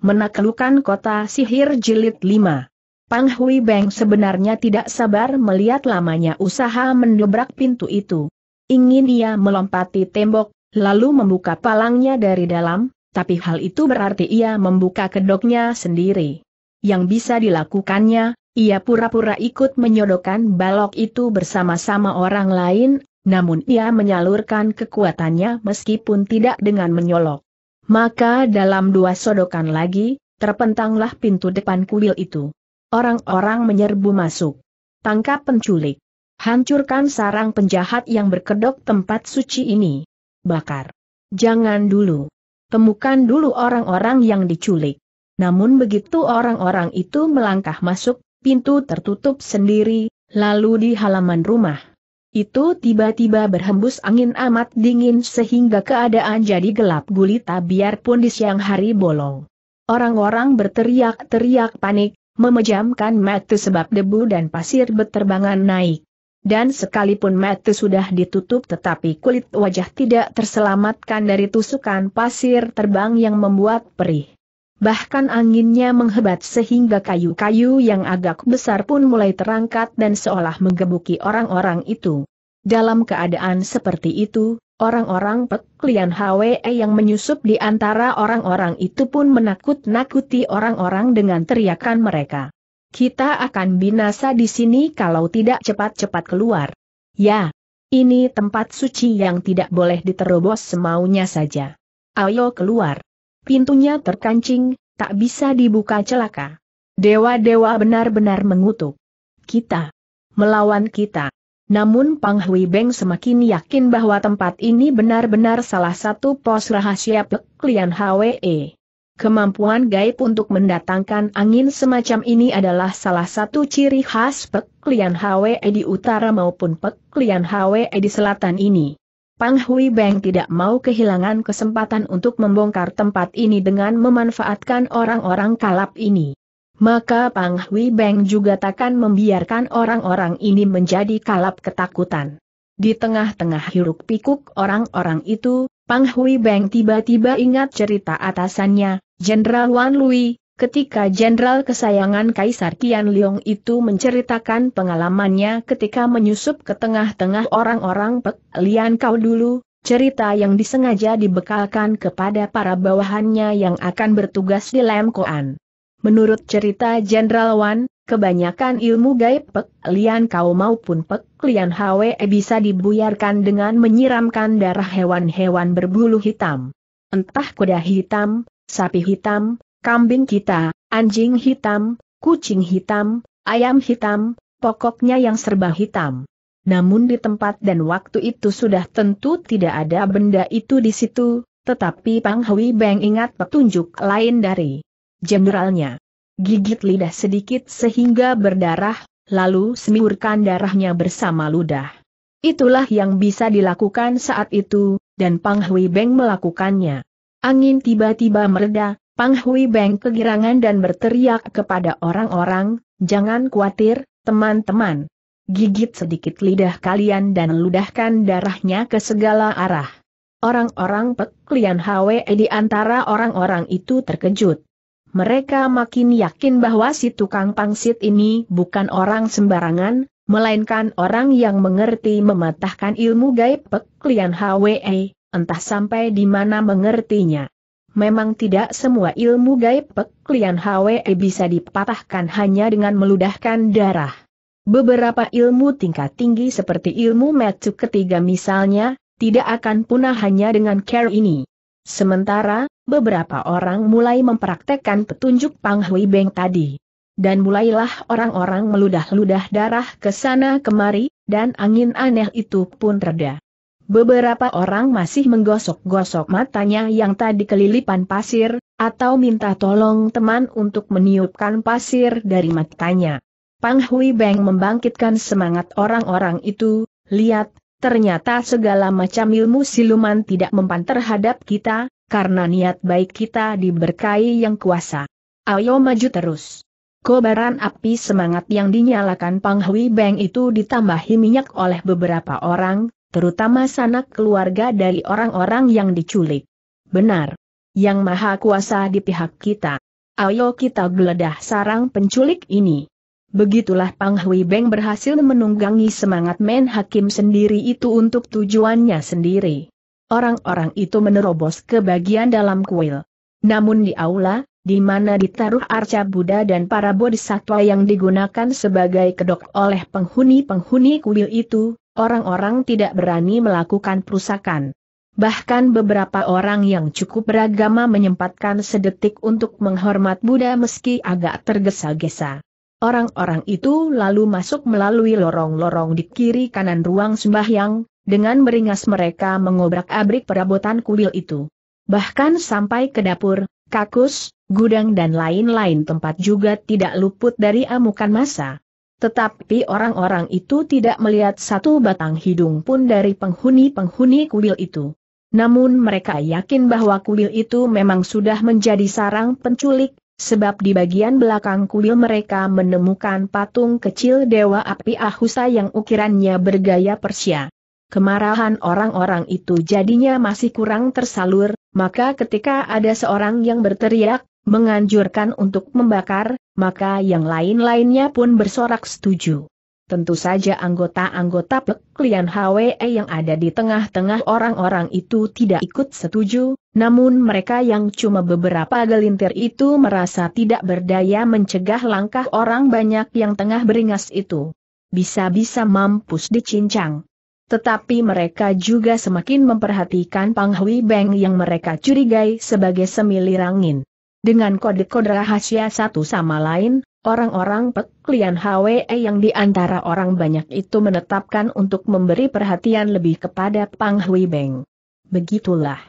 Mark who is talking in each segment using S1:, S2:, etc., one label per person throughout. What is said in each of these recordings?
S1: Menaklukkan kota sihir jilid 5. Pang Hui Beng sebenarnya tidak sabar melihat lamanya usaha mendobrak pintu itu. Ingin ia melompati tembok, lalu membuka palangnya dari dalam, tapi hal itu berarti ia membuka kedoknya sendiri. Yang bisa dilakukannya, ia pura-pura ikut menyodokkan balok itu bersama-sama orang lain, namun ia menyalurkan kekuatannya meskipun tidak dengan menyolok. Maka dalam dua sodokan lagi, terpentanglah pintu depan kuil itu. Orang-orang menyerbu masuk. Tangkap penculik. Hancurkan sarang penjahat yang berkedok tempat suci ini. Bakar. Jangan dulu. Temukan dulu orang-orang yang diculik. Namun begitu orang-orang itu melangkah masuk, pintu tertutup sendiri, lalu di halaman rumah. Itu tiba-tiba berhembus angin amat dingin sehingga keadaan jadi gelap gulita biarpun di siang hari bolong. Orang-orang berteriak-teriak panik, memejamkan mata sebab debu dan pasir beterbangan naik. Dan sekalipun mata sudah ditutup tetapi kulit wajah tidak terselamatkan dari tusukan pasir terbang yang membuat perih bahkan anginnya menghebat sehingga kayu-kayu yang agak besar pun mulai terangkat dan seolah menggebuki orang-orang itu. Dalam keadaan seperti itu, orang-orang peklian HWE yang menyusup di antara orang-orang itu pun menakut-nakuti orang-orang dengan teriakan mereka. Kita akan binasa di sini kalau tidak cepat-cepat keluar. Ya, ini tempat suci yang tidak boleh diterobos semaunya saja. Ayo keluar pintunya terkancing, tak bisa dibuka celaka. Dewa-dewa benar-benar mengutuk. Kita. Melawan kita. Namun Pang Hui Beng semakin yakin bahwa tempat ini benar-benar salah satu pos rahasia peklian HWE. Kemampuan gaib untuk mendatangkan angin semacam ini adalah salah satu ciri khas peklian HWE di utara maupun peklian HWE di selatan ini. Pang Hui Beng tidak mau kehilangan kesempatan untuk membongkar tempat ini dengan memanfaatkan orang-orang kalap ini. Maka Pang Hui Beng juga takkan membiarkan orang-orang ini menjadi kalap ketakutan. Di tengah-tengah hiruk pikuk orang-orang itu, Pang Hui Beng tiba-tiba ingat cerita atasannya, Jenderal Wan Lui, Ketika jenderal kesayangan Kaisar Qian Liong itu menceritakan pengalamannya ketika menyusup ke tengah-tengah orang-orang Pek Lian Kau dulu, cerita yang disengaja dibekalkan kepada para bawahannya yang akan bertugas di Lemkoan. Menurut cerita Jenderal Wan, kebanyakan ilmu gaib Pek Lian Kau maupun Pek Lian Hwe bisa dibuyarkan dengan menyiramkan darah hewan-hewan berbulu hitam. Entah kuda hitam, sapi hitam, kambing kita, anjing hitam, kucing hitam, ayam hitam, pokoknya yang serba hitam. Namun di tempat dan waktu itu sudah tentu tidak ada benda itu di situ, tetapi Pang Hui Beng ingat petunjuk lain dari jenderalnya. Gigit lidah sedikit sehingga berdarah, lalu semiurkan darahnya bersama ludah. Itulah yang bisa dilakukan saat itu, dan Pang Hui Beng melakukannya. Angin tiba-tiba mereda, Pang Hui Beng kegirangan dan berteriak kepada orang-orang, jangan khawatir, teman-teman. Gigit sedikit lidah kalian dan ludahkan darahnya ke segala arah. Orang-orang peklian Hwe di antara orang-orang itu terkejut. Mereka makin yakin bahwa si tukang pangsit ini bukan orang sembarangan, melainkan orang yang mengerti mematahkan ilmu gaib peklian Hwe, entah sampai di mana mengertinya. Memang tidak semua ilmu gaib Pek Lian Hwe bisa dipatahkan hanya dengan meludahkan darah. Beberapa ilmu tingkat tinggi seperti ilmu Metsu ketiga misalnya, tidak akan punah hanya dengan care ini. Sementara, beberapa orang mulai mempraktekkan petunjuk Pang Hui Beng tadi. Dan mulailah orang-orang meludah-ludah darah ke sana kemari, dan angin aneh itu pun reda. Beberapa orang masih menggosok-gosok matanya yang tadi kelilipan pasir, atau minta tolong teman untuk meniupkan pasir dari matanya. Pang Hui Beng membangkitkan semangat orang-orang itu, lihat, ternyata segala macam ilmu siluman tidak mempan terhadap kita, karena niat baik kita diberkahi yang kuasa. Ayo maju terus. Kobaran api semangat yang dinyalakan Pang Hui Beng itu ditambahi minyak oleh beberapa orang, terutama sanak keluarga dari orang-orang yang diculik. Benar. Yang Maha Kuasa di pihak kita. Ayo kita geledah sarang penculik ini. Begitulah Pang Hui Beng berhasil menunggangi semangat men hakim sendiri itu untuk tujuannya sendiri. Orang-orang itu menerobos ke bagian dalam kuil. Namun di aula, di mana ditaruh arca Buddha dan para bodhisattva yang digunakan sebagai kedok oleh penghuni-penghuni kuil itu, orang-orang tidak berani melakukan perusakan. Bahkan beberapa orang yang cukup beragama menyempatkan sedetik untuk menghormat Buddha meski agak tergesa-gesa. Orang-orang itu lalu masuk melalui lorong-lorong di kiri kanan ruang sembahyang, dengan meringas mereka mengobrak-abrik perabotan kuil itu. Bahkan sampai ke dapur, kakus, gudang dan lain-lain tempat juga tidak luput dari amukan massa. Tetapi orang-orang itu tidak melihat satu batang hidung pun dari penghuni-penghuni kuil itu. Namun mereka yakin bahwa kuil itu memang sudah menjadi sarang penculik, sebab di bagian belakang kuil mereka menemukan patung kecil Dewa Api Ahusa yang ukirannya bergaya Persia. Kemarahan orang-orang itu jadinya masih kurang tersalur, maka ketika ada seorang yang berteriak, menganjurkan untuk membakar, maka yang lain-lainnya pun bersorak setuju. Tentu saja anggota-anggota peklian HWE yang ada di tengah-tengah orang-orang itu tidak ikut setuju, namun mereka yang cuma beberapa gelintir itu merasa tidak berdaya mencegah langkah orang banyak yang tengah beringas itu. Bisa-bisa mampus dicincang. Tetapi mereka juga semakin memperhatikan Pang Hui Beng yang mereka curigai sebagai semilir angin. Dengan kode-kode rahasia satu sama lain, orang-orang peklian HWE yang di antara orang banyak itu menetapkan untuk memberi perhatian lebih kepada Pang Hui Beng. Begitulah.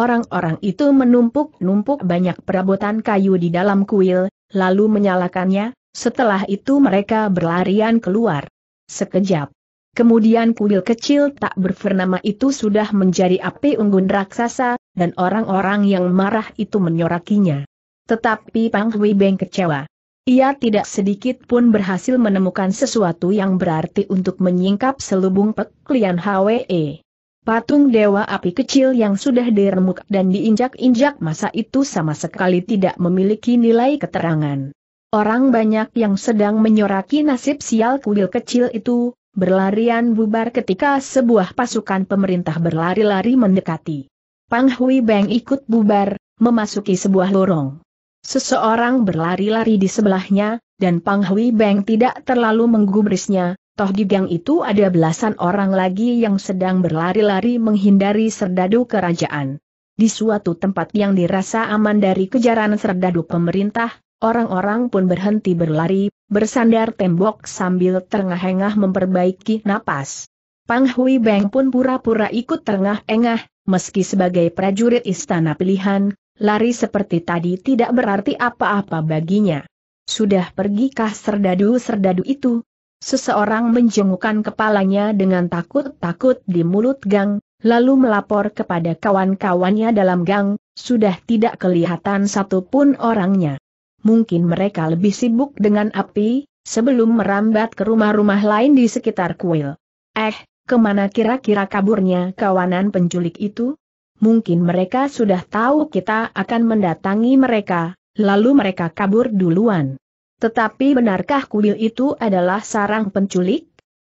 S1: Orang-orang itu menumpuk-numpuk banyak perabotan kayu di dalam kuil, lalu menyalakannya, setelah itu mereka berlarian keluar. Sekejap. Kemudian kuil kecil tak berfernama itu sudah menjadi api unggun raksasa, dan orang-orang yang marah itu menyorakinya. Tetapi Pang Hui Beng kecewa. Ia tidak sedikit pun berhasil menemukan sesuatu yang berarti untuk menyingkap selubung peklian HWE. Patung dewa api kecil yang sudah diremuk dan diinjak-injak masa itu sama sekali tidak memiliki nilai keterangan. Orang banyak yang sedang menyoraki nasib sial kuil kecil itu, berlarian bubar ketika sebuah pasukan pemerintah berlari-lari mendekati. Pang Hui Beng ikut bubar, memasuki sebuah lorong. Seseorang berlari-lari di sebelahnya, dan Pang Hui Beng tidak terlalu menggubrisnya, toh di gang itu ada belasan orang lagi yang sedang berlari-lari menghindari serdadu kerajaan. Di suatu tempat yang dirasa aman dari kejaran serdadu pemerintah, orang-orang pun berhenti berlari, bersandar tembok sambil terengah-engah memperbaiki napas. Pang Hui Beng pun pura-pura ikut terengah-engah, meski sebagai prajurit istana pilihan, lari seperti tadi tidak berarti apa-apa baginya. Sudah pergikah serdadu-serdadu itu? Seseorang menjengukkan kepalanya dengan takut-takut di mulut gang, lalu melapor kepada kawan-kawannya dalam gang, sudah tidak kelihatan satupun orangnya. Mungkin mereka lebih sibuk dengan api, sebelum merambat ke rumah-rumah lain di sekitar kuil. Eh, kemana kira-kira kaburnya kawanan penculik itu? mungkin mereka sudah tahu kita akan mendatangi mereka, lalu mereka kabur duluan. Tetapi benarkah kuil itu adalah sarang penculik?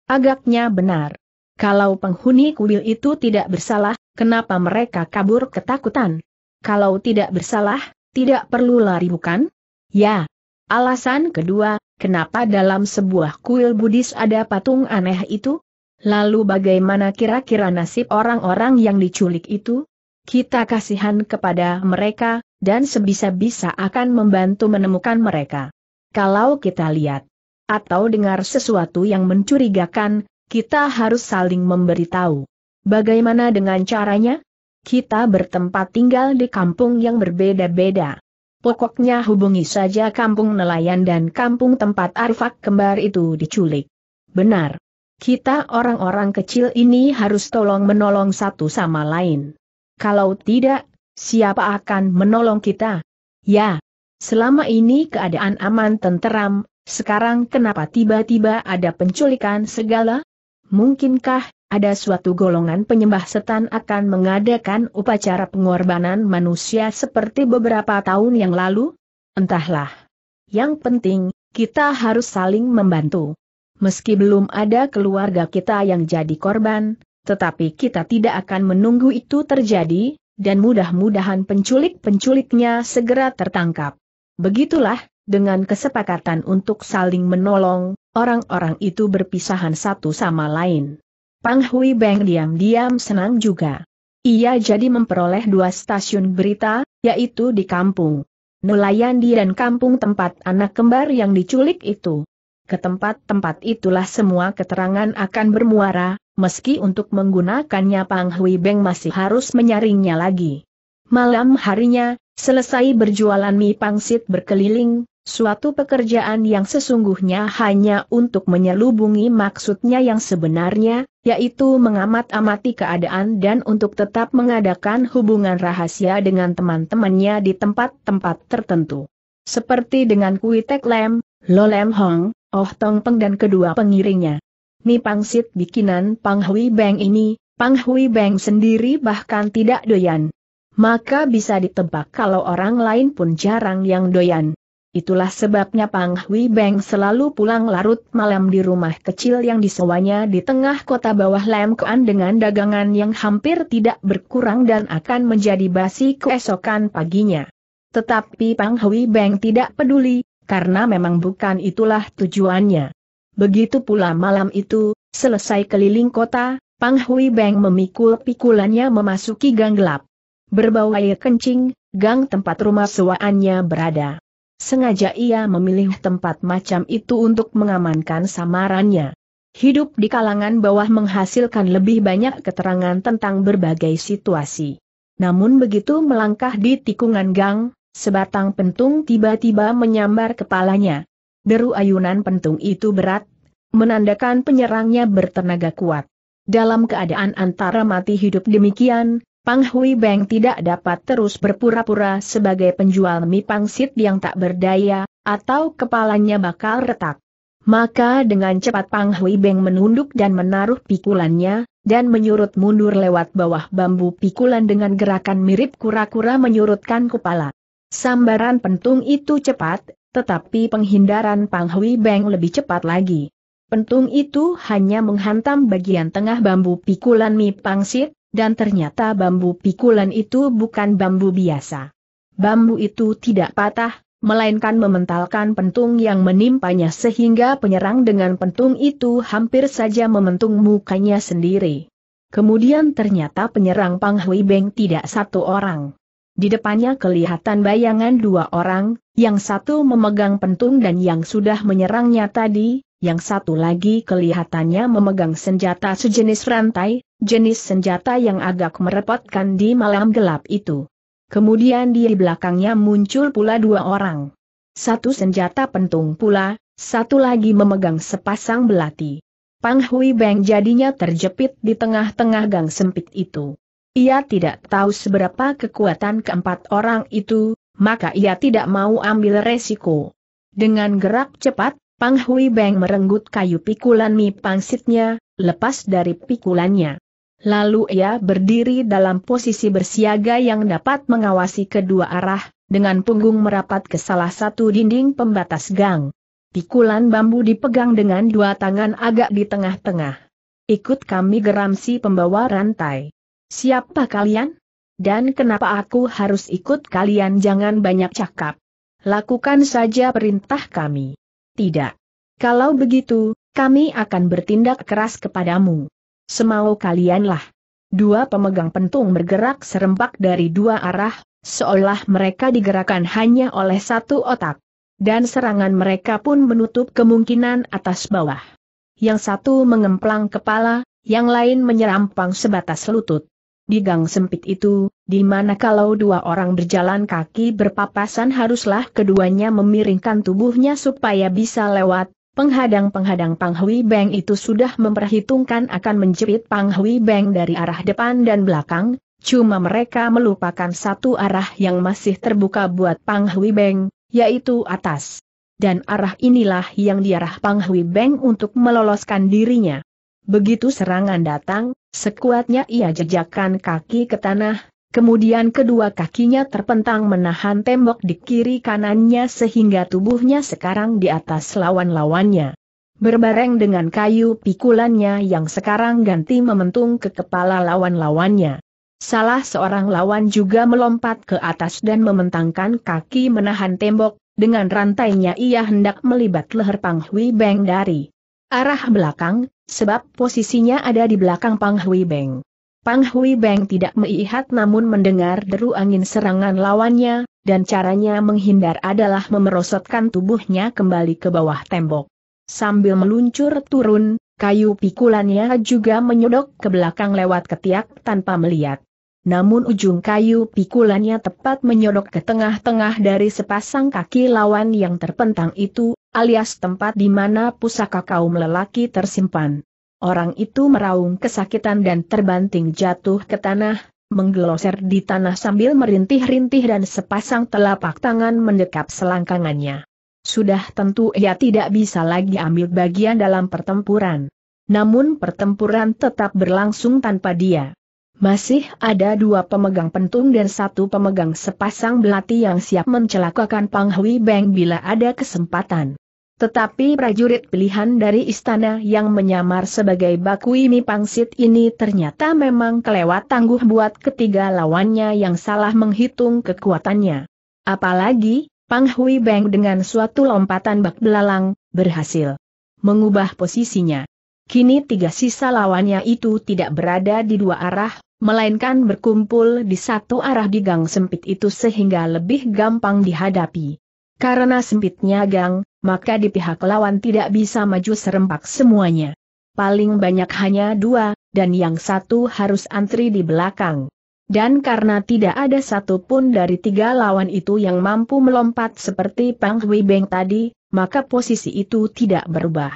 S1: Agaknya benar. Kalau penghuni kuil itu tidak bersalah, kenapa mereka kabur ketakutan? Kalau tidak bersalah, tidak perlu lari bukan? Ya. Alasan kedua, kenapa dalam sebuah kuil Buddhis ada patung aneh itu? Lalu bagaimana kira-kira nasib orang-orang yang diculik itu? Kita kasihan kepada mereka, dan sebisa-bisa akan membantu menemukan mereka. Kalau kita lihat atau dengar sesuatu yang mencurigakan, kita harus saling memberitahu. Bagaimana dengan caranya? Kita bertempat tinggal di kampung yang berbeda-beda. Pokoknya hubungi saja kampung nelayan dan kampung tempat arfak kembar itu diculik. Benar. Kita orang-orang kecil ini harus tolong menolong satu sama lain. Kalau tidak, siapa akan menolong kita? Ya, selama ini keadaan aman tenteram, sekarang kenapa tiba-tiba ada penculikan segala? Mungkinkah ada suatu golongan penyembah setan akan mengadakan upacara pengorbanan manusia seperti beberapa tahun yang lalu? Entahlah. Yang penting, kita harus saling membantu. Meski belum ada keluarga kita yang jadi korban, tetapi kita tidak akan menunggu itu terjadi, dan mudah-mudahan penculik-penculiknya segera tertangkap. Begitulah, dengan kesepakatan untuk saling menolong, orang-orang itu berpisahan satu sama lain. Pang Hui Beng diam-diam senang juga. Ia jadi memperoleh dua stasiun berita, yaitu di kampung nelayan di dan kampung tempat anak kembar yang diculik itu. Ke tempat-tempat itulah semua keterangan akan bermuara, Meski untuk menggunakannya Pang Hui Beng masih harus menyaringnya lagi. Malam harinya, selesai berjualan mie pangsit berkeliling, suatu pekerjaan yang sesungguhnya hanya untuk menyelubungi maksudnya yang sebenarnya, yaitu mengamat-amati keadaan dan untuk tetap mengadakan hubungan rahasia dengan teman-temannya di tempat-tempat tertentu. Seperti dengan Kui Tek Lem, Lo Lem Hong, Oh Tong Peng dan kedua pengiringnya. Mi pangsit bikinan Pang Hui Beng ini, Pang Hui Beng sendiri bahkan tidak doyan. Maka bisa ditebak kalau orang lain pun jarang yang doyan. Itulah sebabnya Pang Hui Beng selalu pulang larut malam di rumah kecil yang disewanya di tengah kota bawah Kuan dengan dagangan yang hampir tidak berkurang dan akan menjadi basi keesokan paginya. Tetapi Pang Hui Beng tidak peduli, karena memang bukan itulah tujuannya. Begitu pula malam itu, selesai keliling kota, Pang Hui Beng memikul pikulannya memasuki gang gelap. Berbau air kencing, gang tempat rumah sewaannya berada. Sengaja ia memilih tempat macam itu untuk mengamankan samarannya. Hidup di kalangan bawah menghasilkan lebih banyak keterangan tentang berbagai situasi. Namun begitu melangkah di tikungan gang, sebatang pentung tiba-tiba menyambar kepalanya deru ayunan pentung itu berat, menandakan penyerangnya bertenaga kuat. Dalam keadaan antara mati hidup demikian, Pang Hui Beng tidak dapat terus berpura-pura sebagai penjual mie pangsit yang tak berdaya, atau kepalanya bakal retak. Maka dengan cepat Pang Hui Beng menunduk dan menaruh pikulannya, dan menyurut mundur lewat bawah bambu pikulan dengan gerakan mirip kura-kura menyurutkan kepala. Sambaran pentung itu cepat, tetapi penghindaran Pang Hui Beng lebih cepat lagi. Pentung itu hanya menghantam bagian tengah bambu pikulan Mi Pangsit, dan ternyata bambu pikulan itu bukan bambu biasa. Bambu itu tidak patah, melainkan mementalkan pentung yang menimpanya sehingga penyerang dengan pentung itu hampir saja mementung mukanya sendiri. Kemudian ternyata penyerang Pang Hui Beng tidak satu orang. Di depannya kelihatan bayangan dua orang, yang satu memegang pentung dan yang sudah menyerangnya tadi, yang satu lagi kelihatannya memegang senjata sejenis rantai, jenis senjata yang agak merepotkan di malam gelap itu. Kemudian di belakangnya muncul pula dua orang. Satu senjata pentung pula, satu lagi memegang sepasang belati. Pang Hui Beng jadinya terjepit di tengah-tengah gang sempit itu. Ia tidak tahu seberapa kekuatan keempat orang itu, maka ia tidak mau ambil resiko. Dengan gerak cepat, Pang Hui Beng merenggut kayu pikulan mi pangsitnya, lepas dari pikulannya. Lalu ia berdiri dalam posisi bersiaga yang dapat mengawasi kedua arah, dengan punggung merapat ke salah satu dinding pembatas gang. Pikulan bambu dipegang dengan dua tangan agak di tengah-tengah. Ikut kami geram si pembawa rantai. Siapa kalian? Dan kenapa aku harus ikut kalian jangan banyak cakap. Lakukan saja perintah kami. Tidak. Kalau begitu, kami akan bertindak keras kepadamu. Semau kalianlah. Dua pemegang pentung bergerak serempak dari dua arah, seolah mereka digerakkan hanya oleh satu otak. Dan serangan mereka pun menutup kemungkinan atas bawah. Yang satu mengemplang kepala, yang lain menyerampang sebatas lutut di gang sempit itu, di mana kalau dua orang berjalan kaki berpapasan haruslah keduanya memiringkan tubuhnya supaya bisa lewat, penghadang-penghadang Pang Hui Beng itu sudah memperhitungkan akan menjepit Pang Hui Beng dari arah depan dan belakang, cuma mereka melupakan satu arah yang masih terbuka buat Pang Hui Beng, yaitu atas. Dan arah inilah yang diarah Pang Hui Beng untuk meloloskan dirinya. Begitu serangan datang, sekuatnya ia jejakkan kaki ke tanah, kemudian kedua kakinya terpentang menahan tembok di kiri kanannya sehingga tubuhnya sekarang di atas lawan-lawannya. Berbareng dengan kayu pikulannya yang sekarang ganti mementung ke kepala lawan-lawannya. Salah seorang lawan juga melompat ke atas dan mementangkan kaki menahan tembok, dengan rantainya ia hendak melibat leher Pang Hui Beng dari Arah belakang, sebab posisinya ada di belakang Pang Hui Beng. Pang Hui Beng tidak melihat namun mendengar deru angin serangan lawannya, dan caranya menghindar adalah memerosotkan tubuhnya kembali ke bawah tembok. Sambil meluncur turun, kayu pikulannya juga menyodok ke belakang lewat ketiak tanpa melihat. Namun ujung kayu pikulannya tepat menyodok ke tengah-tengah dari sepasang kaki lawan yang terpentang itu, alias tempat di mana pusaka kaum lelaki tersimpan. Orang itu meraung kesakitan dan terbanting jatuh ke tanah, menggeloser di tanah sambil merintih-rintih dan sepasang telapak tangan mendekap selangkangannya. Sudah tentu ia tidak bisa lagi ambil bagian dalam pertempuran. Namun pertempuran tetap berlangsung tanpa dia. Masih ada dua pemegang pentung dan satu pemegang sepasang belati yang siap mencelakakan Pang Hui Beng bila ada kesempatan. Tetapi prajurit pilihan dari istana yang menyamar sebagai bakuimi ini Pangsit ini ternyata memang kelewat tangguh buat ketiga lawannya yang salah menghitung kekuatannya. Apalagi, Pang Hui Beng dengan suatu lompatan bak belalang, berhasil mengubah posisinya. Kini tiga sisa lawannya itu tidak berada di dua arah, melainkan berkumpul di satu arah di gang sempit itu sehingga lebih gampang dihadapi. Karena sempitnya gang, maka di pihak lawan tidak bisa maju serempak semuanya. Paling banyak hanya dua, dan yang satu harus antri di belakang. Dan karena tidak ada satupun dari tiga lawan itu yang mampu melompat seperti Pang Hui Beng tadi, maka posisi itu tidak berubah.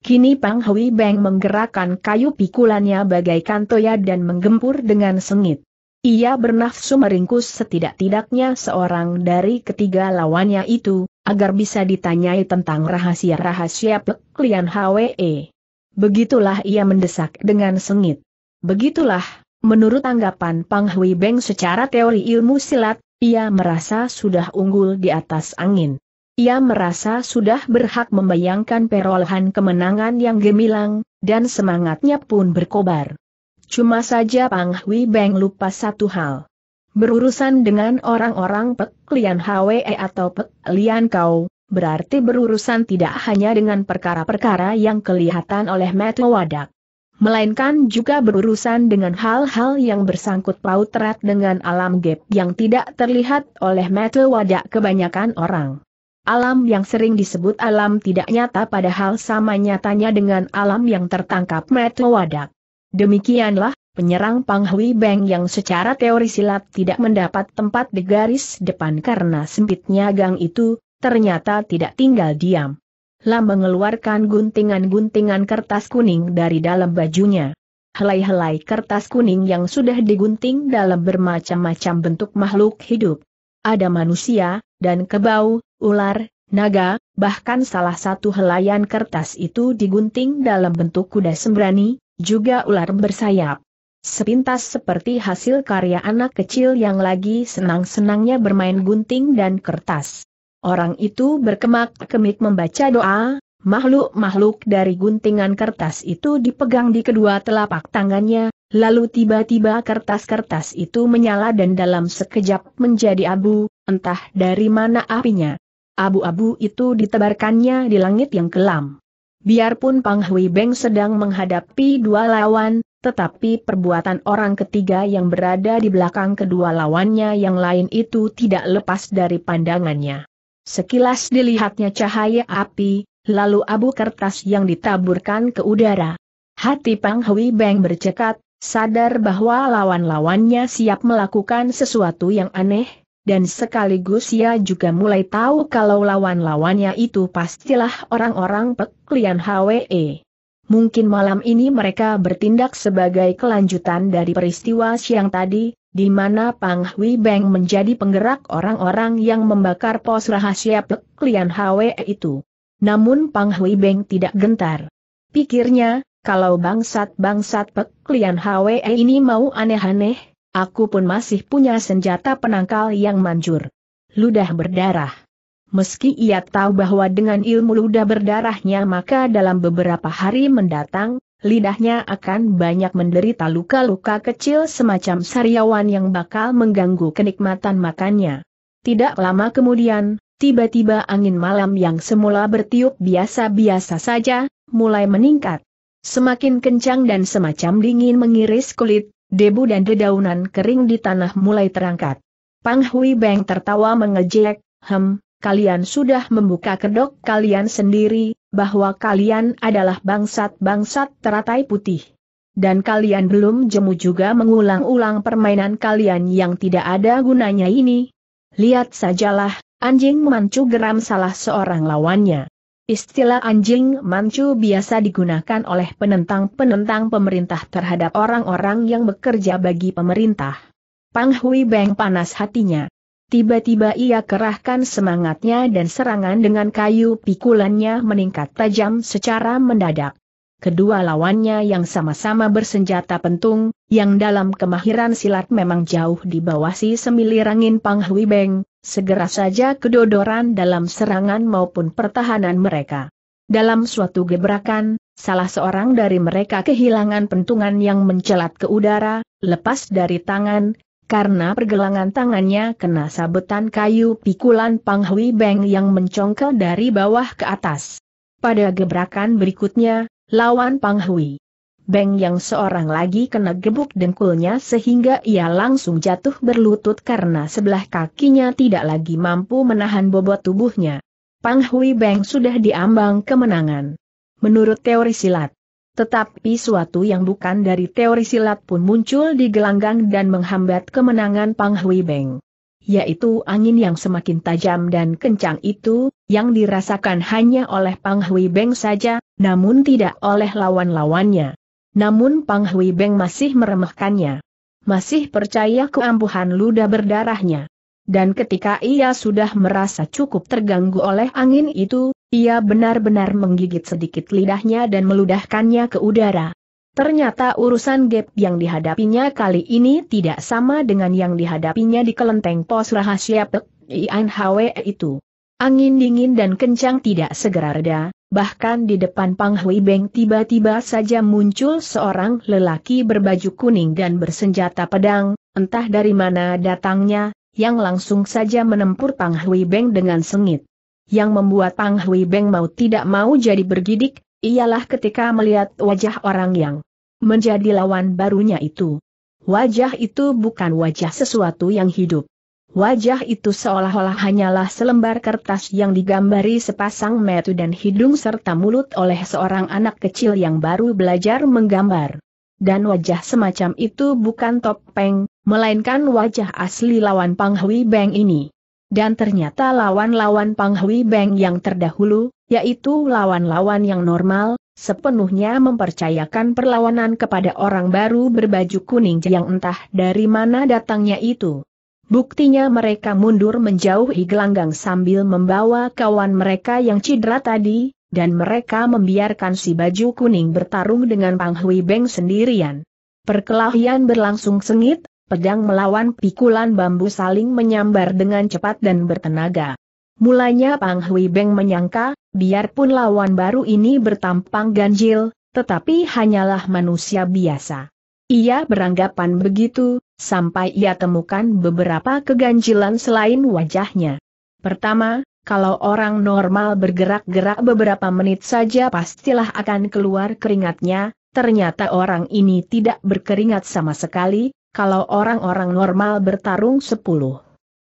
S1: Kini Pang Hui Beng menggerakkan kayu pikulannya bagaikan toya dan menggempur dengan sengit. Ia bernafsu meringkus setidak-tidaknya seorang dari ketiga lawannya itu, agar bisa ditanyai tentang rahasia-rahasia peklian HWE. Begitulah ia mendesak dengan sengit. Begitulah, menurut anggapan Pang Hui Beng secara teori ilmu silat, ia merasa sudah unggul di atas angin. Ia merasa sudah berhak membayangkan perolehan kemenangan yang gemilang, dan semangatnya pun berkobar. Cuma saja Pang Hui Beng lupa satu hal. Berurusan dengan orang-orang Pek Lian Hwe atau Pek Lian Kau, berarti berurusan tidak hanya dengan perkara-perkara yang kelihatan oleh mata wadak. Melainkan juga berurusan dengan hal-hal yang bersangkut paut erat dengan alam gap yang tidak terlihat oleh mata wadak kebanyakan orang. Alam yang sering disebut alam tidak nyata padahal sama nyatanya dengan alam yang tertangkap mata wadak. Demikianlah, penyerang Pang Hui Beng yang secara teori silat tidak mendapat tempat di garis depan karena sempitnya gang itu, ternyata tidak tinggal diam. Lam mengeluarkan guntingan-guntingan kertas kuning dari dalam bajunya. Helai-helai kertas kuning yang sudah digunting dalam bermacam-macam bentuk makhluk hidup. Ada manusia, dan kebau, ular, naga, bahkan salah satu helaian kertas itu digunting dalam bentuk kuda sembrani, juga ular bersayap. Sepintas seperti hasil karya anak kecil yang lagi senang-senangnya bermain gunting dan kertas. Orang itu berkemak-kemik membaca doa, makhluk-makhluk dari guntingan kertas itu dipegang di kedua telapak tangannya, lalu tiba-tiba kertas-kertas itu menyala dan dalam sekejap menjadi abu, entah dari mana apinya. Abu-abu itu ditebarkannya di langit yang kelam. Biarpun Pang Hui Beng sedang menghadapi dua lawan, tetapi perbuatan orang ketiga yang berada di belakang kedua lawannya yang lain itu tidak lepas dari pandangannya. Sekilas dilihatnya cahaya api, lalu abu kertas yang ditaburkan ke udara. Hati Pang Hui Beng bercekat, sadar bahwa lawan-lawannya siap melakukan sesuatu yang aneh, dan sekaligus ia juga mulai tahu kalau lawan-lawannya itu pastilah orang-orang peklian HWE. Mungkin malam ini mereka bertindak sebagai kelanjutan dari peristiwa siang tadi, di mana Pang Hui Beng menjadi penggerak orang-orang yang membakar pos rahasia peklian HWE itu. Namun Pang Hui Beng tidak gentar. Pikirnya, kalau bangsat-bangsat peklian HWE ini mau aneh-aneh, Aku pun masih punya senjata penangkal yang manjur. Ludah berdarah. Meski ia tahu bahwa dengan ilmu ludah berdarahnya maka dalam beberapa hari mendatang, lidahnya akan banyak menderita luka-luka kecil semacam sariawan yang bakal mengganggu kenikmatan makannya. Tidak lama kemudian, tiba-tiba angin malam yang semula bertiup biasa-biasa saja, mulai meningkat. Semakin kencang dan semacam dingin mengiris kulit, debu dan dedaunan kering di tanah mulai terangkat. Pang Hui Beng tertawa mengejek, hem, kalian sudah membuka kedok kalian sendiri, bahwa kalian adalah bangsat-bangsat teratai putih. Dan kalian belum jemu juga mengulang-ulang permainan kalian yang tidak ada gunanya ini. Lihat sajalah, anjing memancu geram salah seorang lawannya. Istilah anjing mancu biasa digunakan oleh penentang-penentang pemerintah terhadap orang-orang yang bekerja bagi pemerintah. Pang Hui Beng panas hatinya. Tiba-tiba ia kerahkan semangatnya dan serangan dengan kayu pikulannya meningkat tajam secara mendadak kedua lawannya yang sama-sama bersenjata pentung, yang dalam kemahiran silat memang jauh di bawah si semilir angin Pang Hui Beng, segera saja kedodoran dalam serangan maupun pertahanan mereka. Dalam suatu gebrakan, salah seorang dari mereka kehilangan pentungan yang mencelat ke udara, lepas dari tangan, karena pergelangan tangannya kena sabetan kayu pikulan Pang Hui Beng yang mencongkel dari bawah ke atas. Pada gebrakan berikutnya, lawan Pang Hui. Beng yang seorang lagi kena gebuk dengkulnya sehingga ia langsung jatuh berlutut karena sebelah kakinya tidak lagi mampu menahan bobot tubuhnya. Pang Hui Beng sudah diambang kemenangan. Menurut teori silat. Tetapi suatu yang bukan dari teori silat pun muncul di gelanggang dan menghambat kemenangan Pang Hui Beng yaitu angin yang semakin tajam dan kencang itu, yang dirasakan hanya oleh Pang Hui Beng saja, namun tidak oleh lawan-lawannya. Namun Pang Hui Beng masih meremehkannya. Masih percaya keampuhan luda berdarahnya. Dan ketika ia sudah merasa cukup terganggu oleh angin itu, ia benar-benar menggigit sedikit lidahnya dan meludahkannya ke udara. Ternyata urusan Gap yang dihadapinya kali ini tidak sama dengan yang dihadapinya di kelenteng pos rahasia Pek Ian itu. Angin dingin dan kencang tidak segera reda, bahkan di depan Pang Hui Beng tiba-tiba saja muncul seorang lelaki berbaju kuning dan bersenjata pedang, entah dari mana datangnya, yang langsung saja menempur Pang Hui Beng dengan sengit. Yang membuat Pang Hui Beng mau tidak mau jadi bergidik, ialah ketika melihat wajah orang yang menjadi lawan barunya itu. Wajah itu bukan wajah sesuatu yang hidup. Wajah itu seolah-olah hanyalah selembar kertas yang digambari sepasang metu dan hidung serta mulut oleh seorang anak kecil yang baru belajar menggambar. Dan wajah semacam itu bukan topeng, melainkan wajah asli lawan Pang Hui Beng ini. Dan ternyata lawan-lawan Pang Hui Beng yang terdahulu, yaitu lawan-lawan yang normal, sepenuhnya mempercayakan perlawanan kepada orang baru berbaju kuning yang entah dari mana datangnya itu. Buktinya mereka mundur menjauhi gelanggang sambil membawa kawan mereka yang cedera tadi, dan mereka membiarkan si baju kuning bertarung dengan Pang Hui Beng sendirian. Perkelahian berlangsung sengit, pedang melawan pikulan bambu saling menyambar dengan cepat dan bertenaga. Mulanya Pang Hui Beng menyangka, biarpun lawan baru ini bertampang ganjil, tetapi hanyalah manusia biasa. Ia beranggapan begitu, sampai ia temukan beberapa keganjilan selain wajahnya. Pertama, kalau orang normal bergerak-gerak beberapa menit saja pastilah akan keluar keringatnya, ternyata orang ini tidak berkeringat sama sekali, kalau orang-orang normal bertarung sepuluh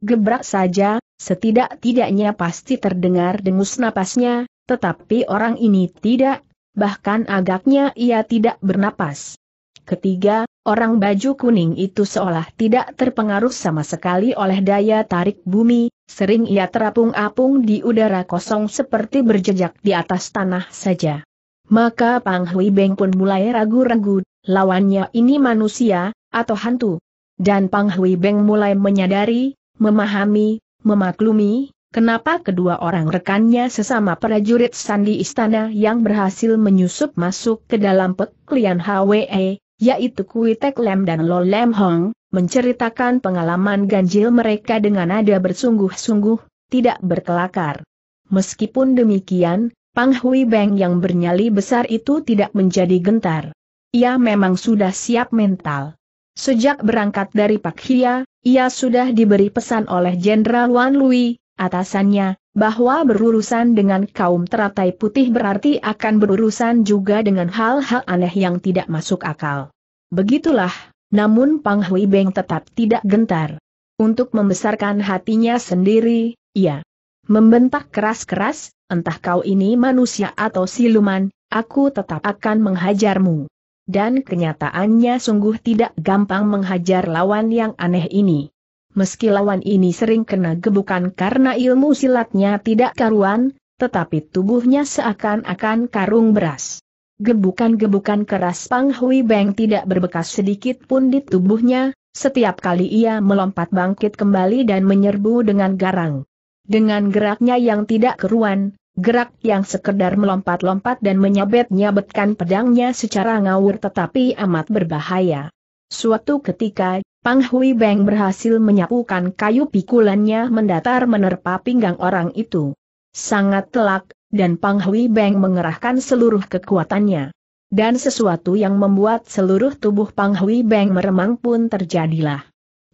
S1: gebrak saja, Setidak-tidaknya pasti terdengar dengus napasnya, tetapi orang ini tidak, bahkan agaknya ia tidak bernapas. Ketiga, orang baju kuning itu seolah tidak terpengaruh sama sekali oleh daya tarik bumi, sering ia terapung-apung di udara kosong seperti berjejak di atas tanah saja. Maka Pang Hui Beng pun mulai ragu-ragu, lawannya ini manusia, atau hantu. Dan Pang Hui Beng mulai menyadari, memahami, Memaklumi, kenapa kedua orang rekannya sesama prajurit sandi istana yang berhasil menyusup masuk ke dalam peklian HWE, yaitu Kui Tek Lem dan Lo Lem Hong, menceritakan pengalaman ganjil mereka dengan nada bersungguh-sungguh, tidak berkelakar. Meskipun demikian, Pang Hui Beng yang bernyali besar itu tidak menjadi gentar. Ia memang sudah siap mental. Sejak berangkat dari Pak Hia, ia sudah diberi pesan oleh Jenderal Wan Lui, atasannya, bahwa berurusan dengan kaum teratai putih berarti akan berurusan juga dengan hal-hal aneh yang tidak masuk akal. Begitulah, namun Pang Hui Beng tetap tidak gentar. Untuk membesarkan hatinya sendiri, ia membentak keras-keras, entah kau ini manusia atau siluman, aku tetap akan menghajarmu dan kenyataannya sungguh tidak gampang menghajar lawan yang aneh ini. Meski lawan ini sering kena gebukan karena ilmu silatnya tidak karuan, tetapi tubuhnya seakan-akan karung beras. Gebukan-gebukan keras Pang Hui Beng tidak berbekas sedikit pun di tubuhnya, setiap kali ia melompat bangkit kembali dan menyerbu dengan garang. Dengan geraknya yang tidak keruan, Gerak yang sekedar melompat-lompat dan menyabet-nyabetkan pedangnya secara ngawur tetapi amat berbahaya. Suatu ketika, Pang Hui Beng berhasil menyapukan kayu pikulannya mendatar menerpa pinggang orang itu. Sangat telak, dan Pang Hui Beng mengerahkan seluruh kekuatannya. Dan sesuatu yang membuat seluruh tubuh Pang Hui Beng meremang pun terjadilah.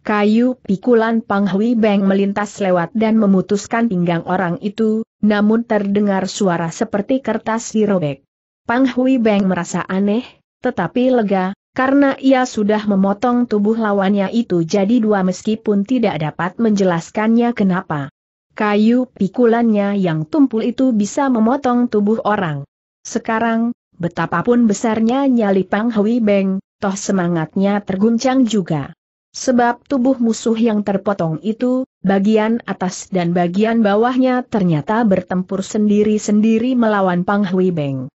S1: Kayu pikulan Pang Hui Beng melintas lewat dan memutuskan pinggang orang itu, namun terdengar suara seperti kertas dirobek. Pang Hui Beng merasa aneh, tetapi lega, karena ia sudah memotong tubuh lawannya itu jadi dua meskipun tidak dapat menjelaskannya kenapa. Kayu pikulannya yang tumpul itu bisa memotong tubuh orang. Sekarang, betapapun besarnya nyali Pang Hui Beng, toh semangatnya terguncang juga. Sebab tubuh musuh yang terpotong itu, bagian atas dan bagian bawahnya ternyata bertempur sendiri-sendiri melawan Pang Hui Beng.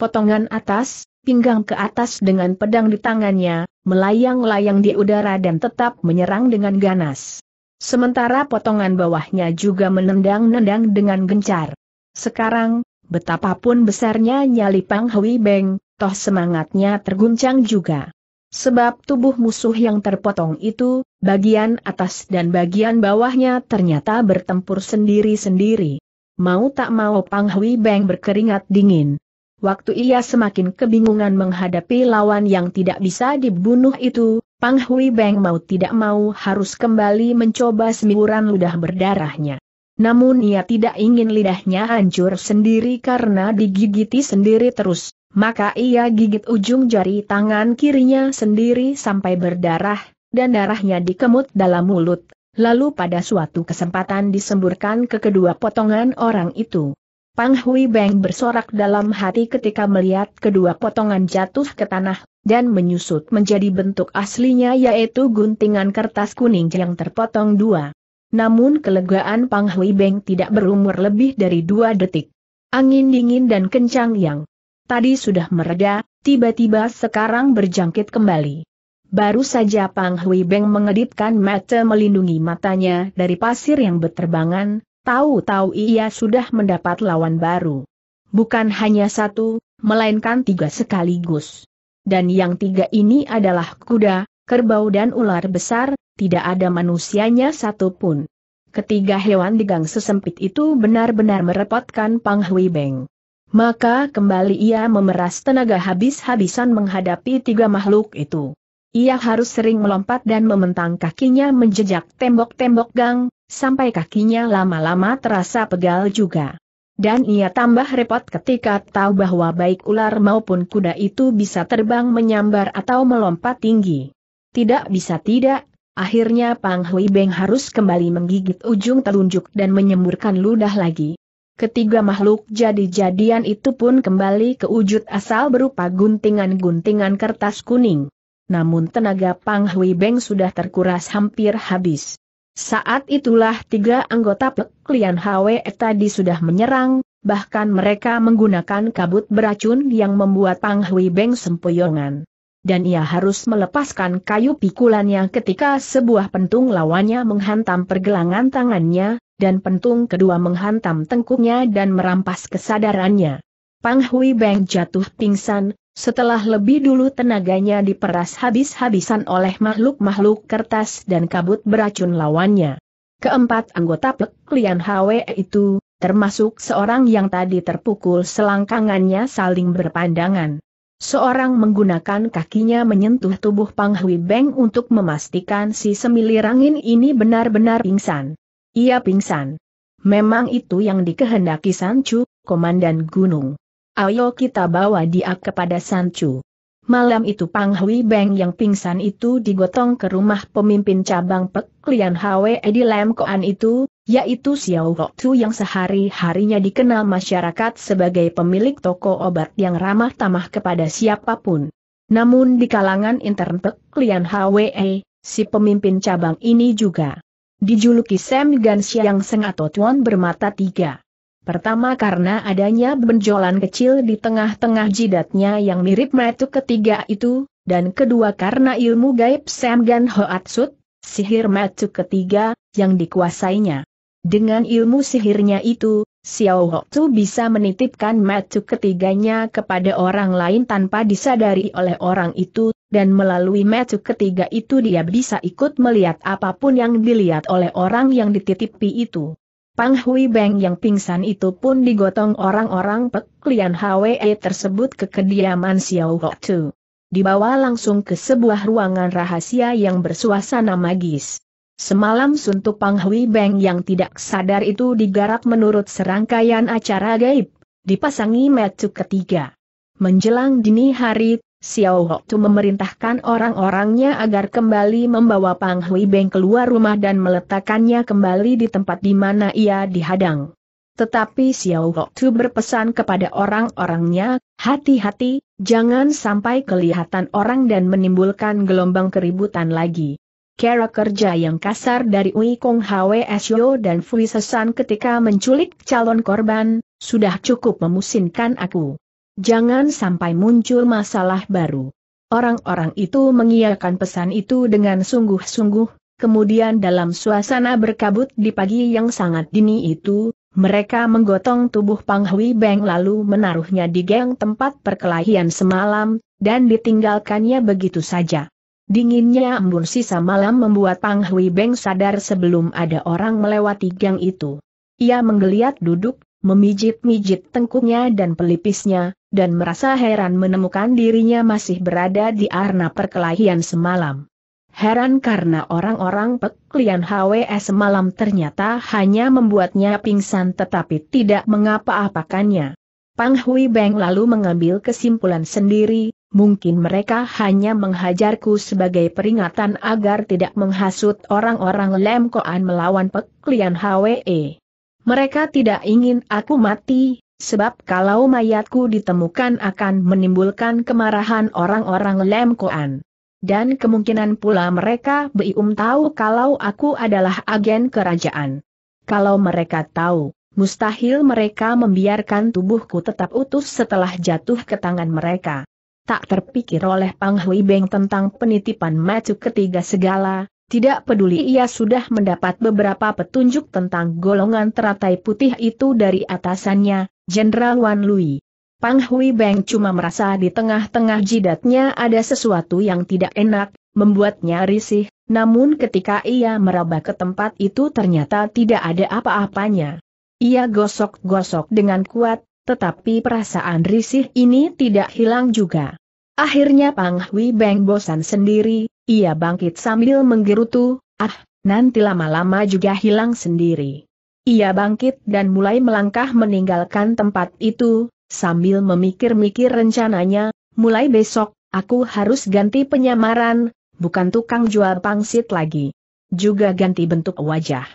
S1: Potongan atas, pinggang ke atas dengan pedang di tangannya, melayang-layang di udara dan tetap menyerang dengan ganas. Sementara potongan bawahnya juga menendang-nendang dengan gencar. Sekarang, betapapun besarnya nyali Pang Hui Beng, toh semangatnya terguncang juga. Sebab tubuh musuh yang terpotong itu, bagian atas dan bagian bawahnya ternyata bertempur sendiri-sendiri. Mau tak mau Pang Hui Beng berkeringat dingin. Waktu ia semakin kebingungan menghadapi lawan yang tidak bisa dibunuh itu, Pang Hui Beng mau tidak mau harus kembali mencoba semburan ludah berdarahnya. Namun ia tidak ingin lidahnya hancur sendiri karena digigiti sendiri terus maka ia gigit ujung jari tangan kirinya sendiri sampai berdarah, dan darahnya dikemut dalam mulut, lalu pada suatu kesempatan disemburkan ke kedua potongan orang itu. Pang Hui Beng bersorak dalam hati ketika melihat kedua potongan jatuh ke tanah, dan menyusut menjadi bentuk aslinya yaitu guntingan kertas kuning yang terpotong dua. Namun kelegaan Pang Hui Beng tidak berumur lebih dari dua detik. Angin dingin dan kencang yang tadi sudah mereda, tiba-tiba sekarang berjangkit kembali. Baru saja Pang Hui Beng mengedipkan mata melindungi matanya dari pasir yang berterbangan, tahu-tahu ia sudah mendapat lawan baru. Bukan hanya satu, melainkan tiga sekaligus. Dan yang tiga ini adalah kuda, kerbau dan ular besar, tidak ada manusianya satupun. Ketiga hewan di gang sesempit itu benar-benar merepotkan Pang Hui Beng. Maka kembali ia memeras tenaga habis-habisan menghadapi tiga makhluk itu. Ia harus sering melompat dan mementang kakinya menjejak tembok-tembok gang, sampai kakinya lama-lama terasa pegal juga. Dan ia tambah repot ketika tahu bahwa baik ular maupun kuda itu bisa terbang menyambar atau melompat tinggi. Tidak bisa tidak, akhirnya Pang Hui Beng harus kembali menggigit ujung telunjuk dan menyemburkan ludah lagi. Ketiga makhluk jadi-jadian itu pun kembali ke wujud asal berupa guntingan-guntingan kertas kuning. Namun tenaga Pang Hui Beng sudah terkuras hampir habis. Saat itulah tiga anggota Peklian Hwe tadi sudah menyerang, bahkan mereka menggunakan kabut beracun yang membuat Pang Hui Beng sempoyongan dan ia harus melepaskan kayu pikulannya ketika sebuah pentung lawannya menghantam pergelangan tangannya, dan pentung kedua menghantam tengkuknya dan merampas kesadarannya. Pang Hui Beng jatuh pingsan, setelah lebih dulu tenaganya diperas habis-habisan oleh makhluk-makhluk kertas dan kabut beracun lawannya. Keempat anggota Pek Lian Hwe itu, termasuk seorang yang tadi terpukul selangkangannya saling berpandangan. Seorang menggunakan kakinya menyentuh tubuh Pang Hui Beng untuk memastikan si semilir angin ini benar-benar pingsan. Ia pingsan. Memang itu yang dikehendaki Sancu, Komandan Gunung. Ayo kita bawa dia kepada Sancu. Malam itu Pang Hui Beng yang pingsan itu digotong ke rumah pemimpin cabang peklian Hwe di Lam Koan itu, yaitu Xiao Hoktu yang sehari-harinya dikenal masyarakat sebagai pemilik toko obat yang ramah tamah kepada siapapun. Namun di kalangan intern peklian Hwe, si pemimpin cabang ini juga Dijuluki Sam Gansi yang seng atau tuan bermata tiga. Pertama karena adanya benjolan kecil di tengah-tengah jidatnya yang mirip metu ketiga itu, dan kedua karena ilmu gaib Sam Gan Hoatsut, sihir metu ketiga, yang dikuasainya. Dengan ilmu sihirnya itu, Xiao Hotu bisa menitipkan metu ketiganya kepada orang lain tanpa disadari oleh orang itu, dan melalui metu ketiga itu dia bisa ikut melihat apapun yang dilihat oleh orang yang dititipi itu. Pang Hui Beng yang pingsan itu pun digotong orang-orang peklian HWE tersebut ke kediaman Xiao Hotu. Dibawa langsung ke sebuah ruangan rahasia yang bersuasana magis. Semalam suntuk Panghui Hui Beng yang tidak sadar itu digarap menurut serangkaian acara gaib, dipasangi metu ketiga. Menjelang dini hari, Xiao Hoktu memerintahkan orang-orangnya agar kembali membawa Pang Hui Beng keluar rumah dan meletakkannya kembali di tempat di mana ia dihadang. Tetapi Xiao Hoktu berpesan kepada orang-orangnya, hati-hati, jangan sampai kelihatan orang dan menimbulkan gelombang keributan lagi cara kerja yang kasar dari Ui Kong Hwe Sio dan Fui Sesan ketika menculik calon korban, sudah cukup memusinkan aku. Jangan sampai muncul masalah baru. Orang-orang itu mengiyakan pesan itu dengan sungguh-sungguh, kemudian dalam suasana berkabut di pagi yang sangat dini itu, mereka menggotong tubuh Pang Hui Beng lalu menaruhnya di geng tempat perkelahian semalam, dan ditinggalkannya begitu saja. Dinginnya embun sisa malam membuat Pang Hui Beng sadar sebelum ada orang melewati gang itu. Ia menggeliat duduk, memijit-mijit tengkuknya dan pelipisnya, dan merasa heran menemukan dirinya masih berada di arena perkelahian semalam. Heran karena orang-orang peklian HWS semalam ternyata hanya membuatnya pingsan tetapi tidak mengapa-apakannya. Pang Hui Beng lalu mengambil kesimpulan sendiri, Mungkin mereka hanya menghajarku sebagai peringatan agar tidak menghasut orang-orang Lemkoan melawan peklian HWE. Mereka tidak ingin aku mati, sebab kalau mayatku ditemukan akan menimbulkan kemarahan orang-orang Lemkoan. Dan kemungkinan pula mereka Bium tahu kalau aku adalah agen kerajaan. Kalau mereka tahu, mustahil mereka membiarkan tubuhku tetap utuh setelah jatuh ke tangan mereka tak terpikir oleh Pang Hui Beng tentang penitipan macu ketiga segala, tidak peduli ia sudah mendapat beberapa petunjuk tentang golongan teratai putih itu dari atasannya, Jenderal Wan Lui. Pang Hui Beng cuma merasa di tengah-tengah jidatnya ada sesuatu yang tidak enak, membuatnya risih, namun ketika ia meraba ke tempat itu ternyata tidak ada apa-apanya. Ia gosok-gosok dengan kuat, tetapi perasaan risih ini tidak hilang juga. Akhirnya Pang Hui Beng bosan sendiri, ia bangkit sambil menggerutu, ah, nanti lama-lama juga hilang sendiri. Ia bangkit dan mulai melangkah meninggalkan tempat itu, sambil memikir-mikir rencananya, mulai besok, aku harus ganti penyamaran, bukan tukang jual pangsit lagi. Juga ganti bentuk wajah.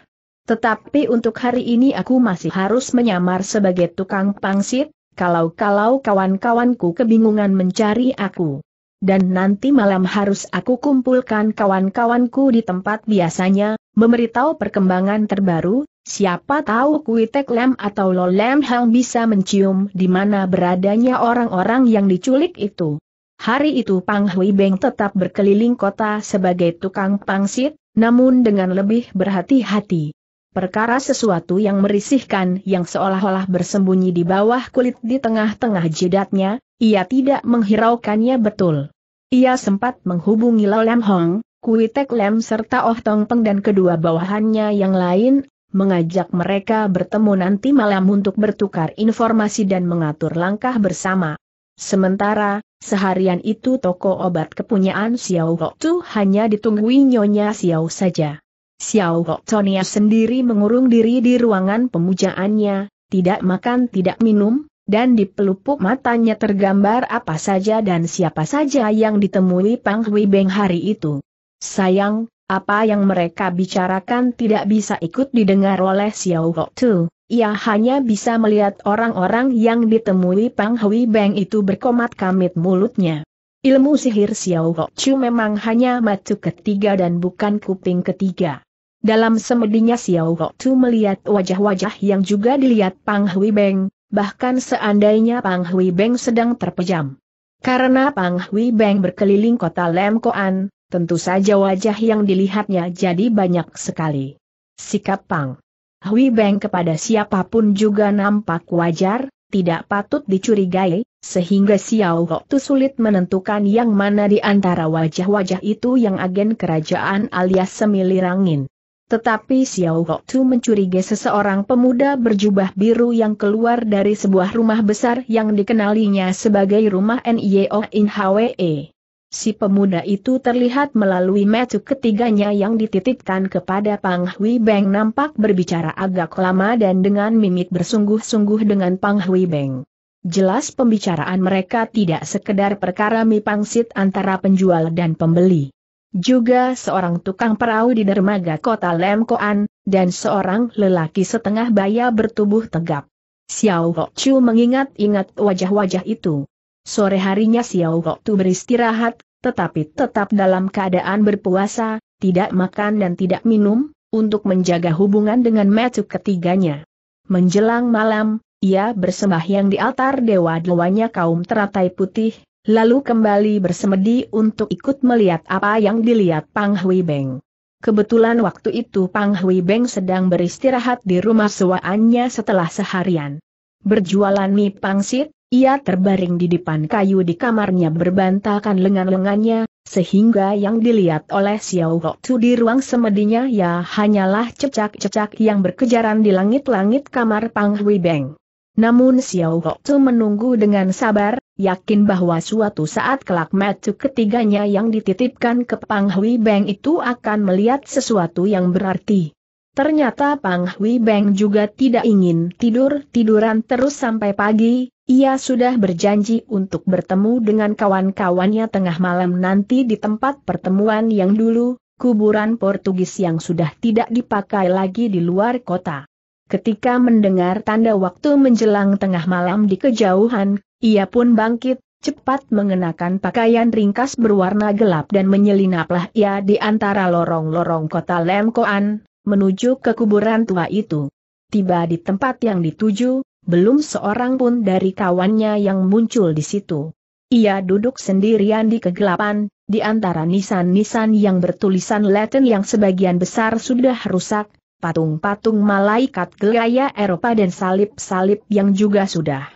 S1: Tetapi untuk hari ini aku masih harus menyamar sebagai tukang pangsit, kalau-kalau kawan-kawanku kebingungan mencari aku. Dan nanti malam harus aku kumpulkan kawan-kawanku di tempat biasanya, memberitahu perkembangan terbaru, siapa tahu Kuitek Lem atau Lolem Hang bisa mencium di mana beradanya orang-orang yang diculik itu. Hari itu Pang Hui Beng tetap berkeliling kota sebagai tukang pangsit, namun dengan lebih berhati-hati. Perkara sesuatu yang merisihkan yang seolah-olah bersembunyi di bawah kulit di tengah-tengah jidatnya, ia tidak menghiraukannya betul. Ia sempat menghubungi Lo Lam Hong, Kui Tek Lam serta Oh Tong Peng dan kedua bawahannya yang lain, mengajak mereka bertemu nanti malam untuk bertukar informasi dan mengatur langkah bersama. Sementara, seharian itu toko obat kepunyaan Xiao Hok Tu hanya ditunggui Nyonya Xiao saja. Xiao Tonia sendiri mengurung diri di ruangan pemujaannya, tidak makan tidak minum, dan di pelupuk matanya tergambar apa saja dan siapa saja yang ditemui Pang Hui Beng hari itu. Sayang, apa yang mereka bicarakan tidak bisa ikut didengar oleh Xiao Tu. Ia hanya bisa melihat orang-orang yang ditemui Pang Hui Beng itu berkomat kamit mulutnya. Ilmu sihir Xiao Chu memang hanya matu ketiga dan bukan kuping ketiga. Dalam semedinya Xiao Tu melihat wajah-wajah yang juga dilihat Pang Hui Beng, bahkan seandainya Pang Hui Beng sedang terpejam. Karena Pang Hui Beng berkeliling kota Lemkoan, tentu saja wajah yang dilihatnya jadi banyak sekali. Sikap Pang Hui Beng kepada siapapun juga nampak wajar, tidak patut dicurigai, sehingga Xiao Tu sulit menentukan yang mana di antara wajah-wajah itu yang agen kerajaan alias semilirangin. Tetapi Xiao Tu mencurigai seseorang pemuda berjubah biru yang keluar dari sebuah rumah besar yang dikenalinya sebagai rumah NIO In Hwe. Si pemuda itu terlihat melalui metu ketiganya yang dititipkan kepada Pang Hui Beng nampak berbicara agak lama dan dengan mimik bersungguh-sungguh dengan Pang Hui Beng. Jelas pembicaraan mereka tidak sekedar perkara mipangsit antara penjual dan pembeli juga seorang tukang perahu di dermaga kota Lemkoan, dan seorang lelaki setengah baya bertubuh tegap. Xiao Hok mengingat-ingat wajah-wajah itu. Sore harinya Xiao Hok beristirahat, tetapi tetap dalam keadaan berpuasa, tidak makan dan tidak minum, untuk menjaga hubungan dengan metu ketiganya. Menjelang malam, ia bersembahyang di altar dewa-dewanya kaum teratai putih, lalu kembali bersemedi untuk ikut melihat apa yang dilihat Pang Hui Beng. Kebetulan waktu itu Pang Hui Beng sedang beristirahat di rumah sewaannya setelah seharian. Berjualan mie pangsit, ia terbaring di depan kayu di kamarnya berbantakan lengan-lengannya, sehingga yang dilihat oleh Xiao Hoktu di ruang semedinya ya hanyalah cecak-cecak yang berkejaran di langit-langit kamar Pang Hui Beng. Namun Xiao Hoktu menunggu dengan sabar, yakin bahwa suatu saat kelak metu ketiganya yang dititipkan ke Pang Hui Beng itu akan melihat sesuatu yang berarti. Ternyata Pang Hui Beng juga tidak ingin tidur-tiduran terus sampai pagi, ia sudah berjanji untuk bertemu dengan kawan-kawannya tengah malam nanti di tempat pertemuan yang dulu, kuburan Portugis yang sudah tidak dipakai lagi di luar kota. Ketika mendengar tanda waktu menjelang tengah malam di kejauhan, ia pun bangkit, cepat mengenakan pakaian ringkas berwarna gelap dan menyelinaplah ia di antara lorong-lorong kota Lemkoan, menuju ke kuburan tua itu. Tiba di tempat yang dituju, belum seorang pun dari kawannya yang muncul di situ. Ia duduk sendirian di kegelapan, di antara nisan-nisan yang bertulisan Latin yang sebagian besar sudah rusak, patung-patung malaikat gelaya Eropa dan salib-salib yang juga sudah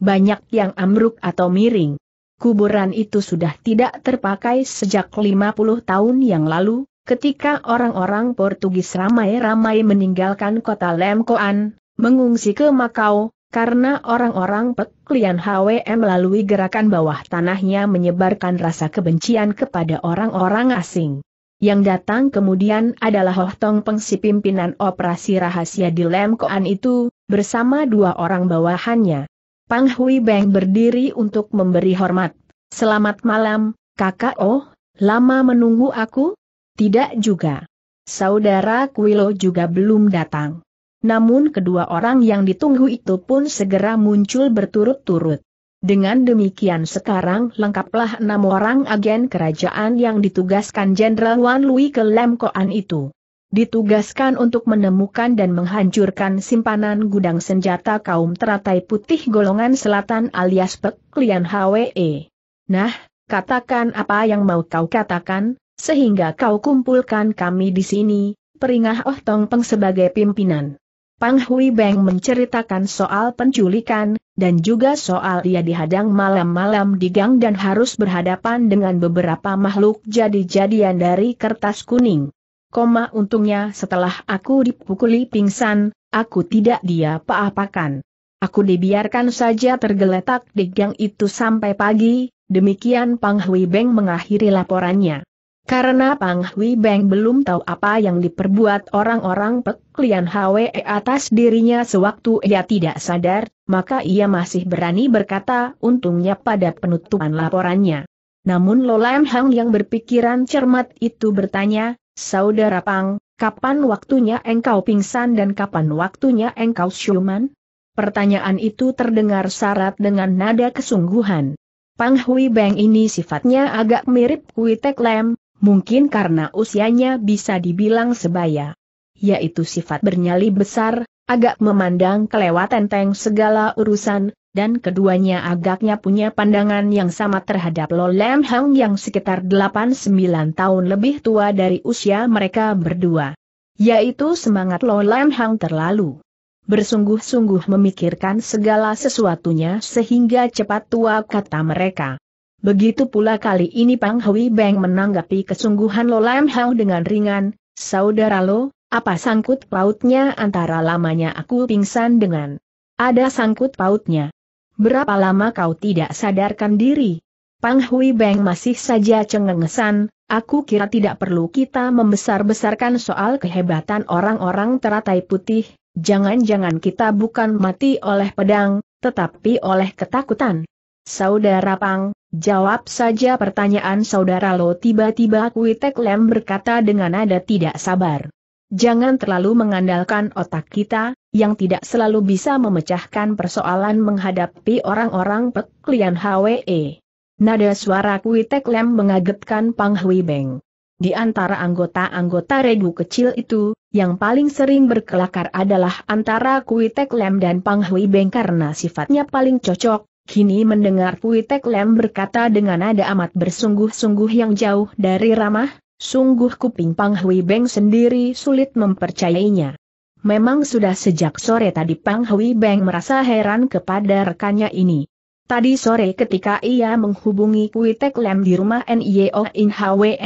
S1: banyak yang amruk atau miring. Kuburan itu sudah tidak terpakai sejak 50 tahun yang lalu, ketika orang-orang Portugis ramai-ramai meninggalkan kota Lemkoan, mengungsi ke Makau, karena orang-orang peklian HWM melalui gerakan bawah tanahnya menyebarkan rasa kebencian kepada orang-orang asing. Yang datang kemudian adalah Hoh Tong Pengsi pimpinan operasi rahasia di Lem Koan itu, bersama dua orang bawahannya. Pang Hui Beng berdiri untuk memberi hormat. Selamat malam, kakak Oh, lama menunggu aku? Tidak juga. Saudara Kuilo juga belum datang. Namun kedua orang yang ditunggu itu pun segera muncul berturut-turut. Dengan demikian sekarang lengkaplah enam orang agen kerajaan yang ditugaskan Jenderal Wan Lui ke Lemkoan itu. Ditugaskan untuk menemukan dan menghancurkan simpanan gudang senjata kaum teratai putih golongan selatan alias Peklian HWE. Nah, katakan apa yang mau kau katakan, sehingga kau kumpulkan kami di sini, peringah Oh Tong Peng sebagai pimpinan. Pang Hui Beng menceritakan soal penculikan, dan juga soal ia dihadang malam-malam di gang dan harus berhadapan dengan beberapa makhluk jadi-jadian dari kertas kuning. Koma untungnya setelah aku dipukuli pingsan, aku tidak dia apa apakan Aku dibiarkan saja tergeletak di gang itu sampai pagi, demikian Pang Hui Beng mengakhiri laporannya. Karena Pang Hui Beng belum tahu apa yang diperbuat orang-orang peklian Hwe e atas dirinya sewaktu ia tidak sadar, maka ia masih berani berkata untungnya pada penutupan laporannya. Namun Lam Hang yang berpikiran cermat itu bertanya, Saudara Pang, kapan waktunya engkau pingsan dan kapan waktunya engkau siuman? Pertanyaan itu terdengar syarat dengan nada kesungguhan. Pang Hui Beng ini sifatnya agak mirip Kui Tek Lem, mungkin karena usianya bisa dibilang sebaya. Yaitu sifat bernyali besar, agak memandang kelewat tentang segala urusan, dan keduanya agaknya punya pandangan yang sama terhadap Lo Lam Hang yang sekitar 8-9 tahun lebih tua dari usia mereka berdua. Yaitu semangat Lo Lam Hang terlalu bersungguh-sungguh memikirkan segala sesuatunya sehingga cepat tua kata mereka. Begitu pula kali ini Pang Hui Beng menanggapi kesungguhan Lo Lam Hao dengan ringan, Saudara Lo, apa sangkut pautnya antara lamanya aku pingsan dengan ada sangkut pautnya? Berapa lama kau tidak sadarkan diri? Pang Hui Beng masih saja cengengesan, aku kira tidak perlu kita membesar-besarkan soal kehebatan orang-orang teratai putih, jangan-jangan kita bukan mati oleh pedang, tetapi oleh ketakutan. Saudara Pang, Jawab saja pertanyaan saudara lo tiba-tiba Kuitek Lem berkata dengan nada tidak sabar. Jangan terlalu mengandalkan otak kita, yang tidak selalu bisa memecahkan persoalan menghadapi orang-orang peklian HWE. Nada suara Kuitek Lem mengagetkan Pang Hui Beng. Di antara anggota-anggota regu kecil itu, yang paling sering berkelakar adalah antara Kuitek Lem dan Pang Hui Beng karena sifatnya paling cocok, Kini mendengar Puitek Lem berkata dengan nada amat bersungguh-sungguh yang jauh dari ramah, sungguh kuping Pang Hui Beng sendiri sulit mempercayainya. Memang sudah sejak sore tadi Pang Hui Beng merasa heran kepada rekannya ini. Tadi sore ketika ia menghubungi Puitek Lem di rumah Nio In Hwe,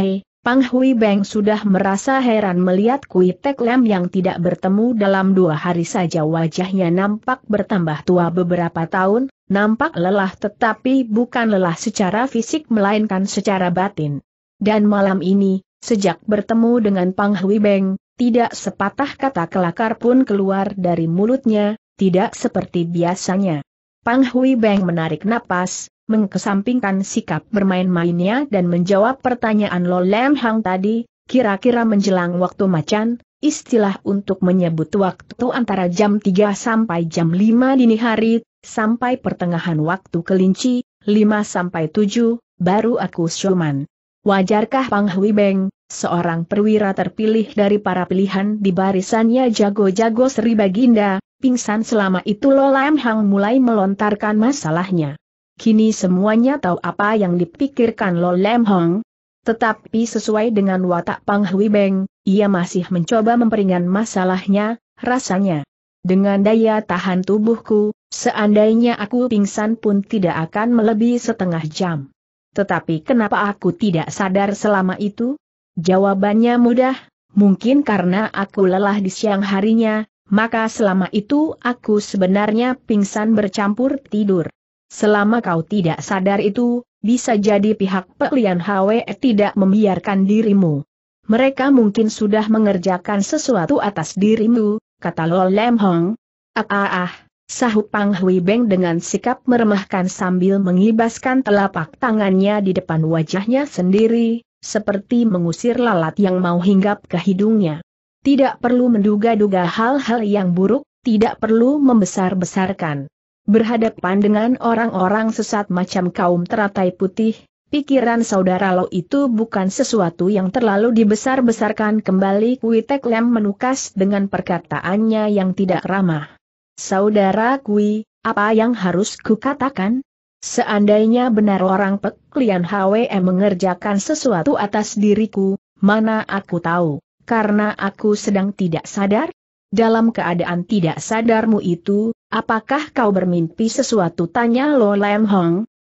S1: Pang Hui Beng sudah merasa heran melihat Kui Tek Lem yang tidak bertemu dalam dua hari saja wajahnya nampak bertambah tua beberapa tahun, nampak lelah tetapi bukan lelah secara fisik melainkan secara batin. Dan malam ini, sejak bertemu dengan Pang Hui Beng, tidak sepatah kata kelakar pun keluar dari mulutnya, tidak seperti biasanya. Pang Hui Beng menarik napas, mengkesampingkan sikap bermain-mainnya dan menjawab pertanyaan Lo Lam Hang tadi, kira-kira menjelang waktu macan, istilah untuk menyebut waktu antara jam 3 sampai jam 5 dini hari, sampai pertengahan waktu kelinci, 5 sampai 7, baru aku syuman. Wajarkah Pang Hui Beng, seorang perwira terpilih dari para pilihan di barisannya jago-jago Sri Baginda, pingsan selama itu Lo Lam Hang mulai melontarkan masalahnya. Kini semuanya tahu apa yang dipikirkan Lo Lem Hong. Tetapi sesuai dengan watak Pang Hui Beng, ia masih mencoba memperingan masalahnya, rasanya. Dengan daya tahan tubuhku, seandainya aku pingsan pun tidak akan melebihi setengah jam. Tetapi kenapa aku tidak sadar selama itu? Jawabannya mudah, mungkin karena aku lelah di siang harinya, maka selama itu aku sebenarnya pingsan bercampur tidur selama kau tidak sadar itu, bisa jadi pihak Pelian Hwe tidak membiarkan dirimu. Mereka mungkin sudah mengerjakan sesuatu atas dirimu, kata Lo Lem Hong. Ah ah ah, sahut Pang Hui Beng dengan sikap meremahkan sambil mengibaskan telapak tangannya di depan wajahnya sendiri, seperti mengusir lalat yang mau hinggap ke hidungnya. Tidak perlu menduga-duga hal-hal yang buruk, tidak perlu membesar-besarkan. Berhadapan dengan orang-orang sesat macam kaum teratai putih, pikiran saudara Lo itu bukan sesuatu yang terlalu dibesar-besarkan kembali Kui teklem Lem menukas dengan perkataannya yang tidak ramah. Saudara Kui, apa yang harus kukatakan? Seandainya benar orang peklian HWM mengerjakan sesuatu atas diriku, mana aku tahu, karena aku sedang tidak sadar? Dalam keadaan tidak sadarmu itu, Apakah kau bermimpi sesuatu? Tanya Lo Lam Hong.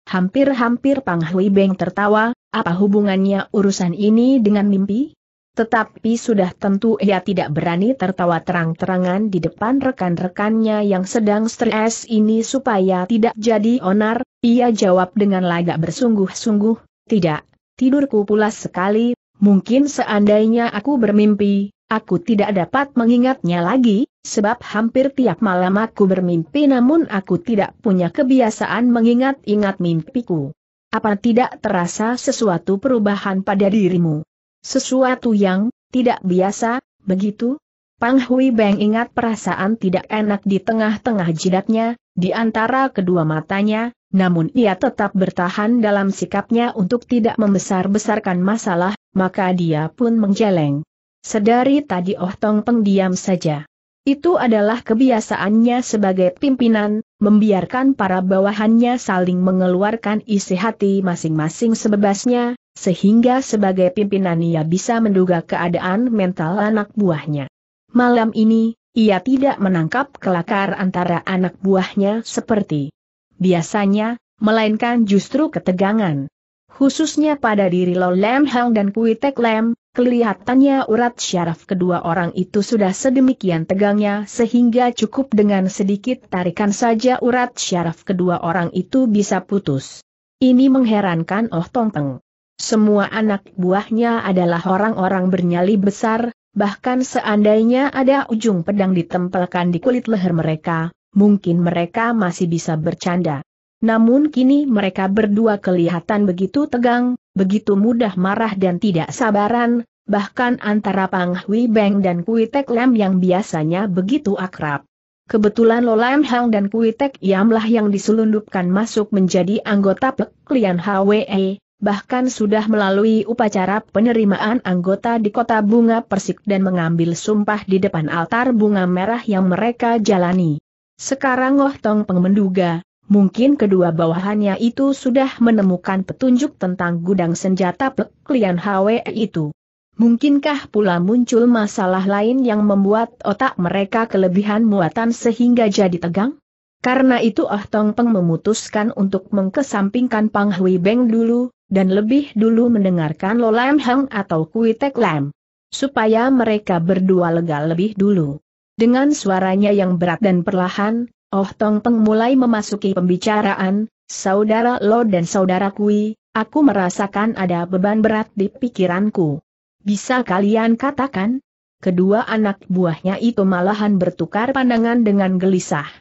S1: Hampir-hampir Pang Hui Beng tertawa, apa hubungannya urusan ini dengan mimpi? Tetapi sudah tentu ia tidak berani tertawa terang-terangan di depan rekan-rekannya yang sedang stres ini supaya tidak jadi onar, ia jawab dengan lagak bersungguh-sungguh, tidak, tidurku pulas sekali, mungkin seandainya aku bermimpi, Aku tidak dapat mengingatnya lagi, sebab hampir tiap malam aku bermimpi namun aku tidak punya kebiasaan mengingat-ingat mimpiku. Apa tidak terasa sesuatu perubahan pada dirimu? Sesuatu yang tidak biasa, begitu? Pang Hui Beng ingat perasaan tidak enak di tengah-tengah jidatnya, di antara kedua matanya, namun ia tetap bertahan dalam sikapnya untuk tidak membesar-besarkan masalah, maka dia pun menjeleng. Sedari tadi Oh Tong Peng diam saja. Itu adalah kebiasaannya sebagai pimpinan, membiarkan para bawahannya saling mengeluarkan isi hati masing-masing sebebasnya, sehingga sebagai pimpinan ia bisa menduga keadaan mental anak buahnya. Malam ini, ia tidak menangkap kelakar antara anak buahnya seperti biasanya, melainkan justru ketegangan. Khususnya pada diri Lo Lam Hang dan Kuitek Lem, Lam, Kelihatannya urat syaraf kedua orang itu sudah sedemikian tegangnya sehingga cukup dengan sedikit tarikan saja urat syaraf kedua orang itu bisa putus. Ini mengherankan Oh Tong Peng. Semua anak buahnya adalah orang-orang bernyali besar, bahkan seandainya ada ujung pedang ditempelkan di kulit leher mereka, mungkin mereka masih bisa bercanda. Namun kini mereka berdua kelihatan begitu tegang, begitu mudah marah dan tidak sabaran, bahkan antara Pang Hui Beng dan Kui Tek Lem yang biasanya begitu akrab. Kebetulan Lo Lam Hang dan Kui Tek Yamlah yang diselundupkan masuk menjadi anggota Peklian HWE, bahkan sudah melalui upacara penerimaan anggota di kota bunga persik dan mengambil sumpah di depan altar bunga merah yang mereka jalani. Sekarang Oh Tong Peng menduga, Mungkin kedua bawahannya itu sudah menemukan petunjuk tentang gudang senjata peklian Hwe itu. Mungkinkah pula muncul masalah lain yang membuat otak mereka kelebihan muatan sehingga jadi tegang? Karena itu Ah Tong Peng memutuskan untuk mengkesampingkan Pang Hui Beng dulu, dan lebih dulu mendengarkan Lo Lam Hang atau Kui Tek Lam. Supaya mereka berdua lega lebih dulu. Dengan suaranya yang berat dan perlahan, Oh Tong Peng mulai memasuki pembicaraan, saudara Lo dan saudara Kui, aku merasakan ada beban berat di pikiranku. Bisa kalian katakan? Kedua anak buahnya itu malahan bertukar pandangan dengan gelisah.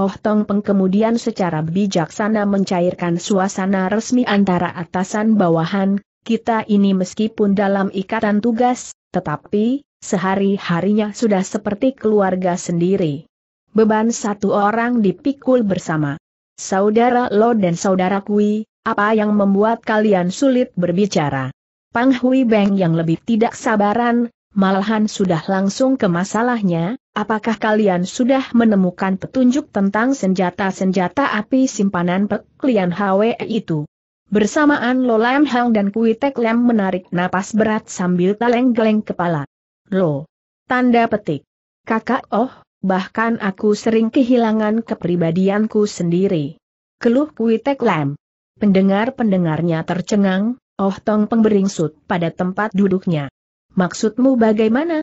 S1: Oh Tong Peng kemudian secara bijaksana mencairkan suasana resmi antara atasan bawahan, kita ini meskipun dalam ikatan tugas, tetapi, sehari-harinya sudah seperti keluarga sendiri. Beban satu orang dipikul bersama. Saudara Lo dan Saudara Kui, apa yang membuat kalian sulit berbicara? Pang Hui Beng yang lebih tidak sabaran, malahan sudah langsung ke masalahnya, apakah kalian sudah menemukan petunjuk tentang senjata-senjata api simpanan peklian HWE itu? Bersamaan Lo Lam Hang dan Kui Tek Lam menarik napas berat sambil geleng-geleng kepala. Lo. Tanda petik. Kakak oh, bahkan aku sering kehilangan kepribadianku sendiri. Keluh Kuitek Lam. Pendengar-pendengarnya tercengang, oh tong pemberingsut pada tempat duduknya. Maksudmu bagaimana?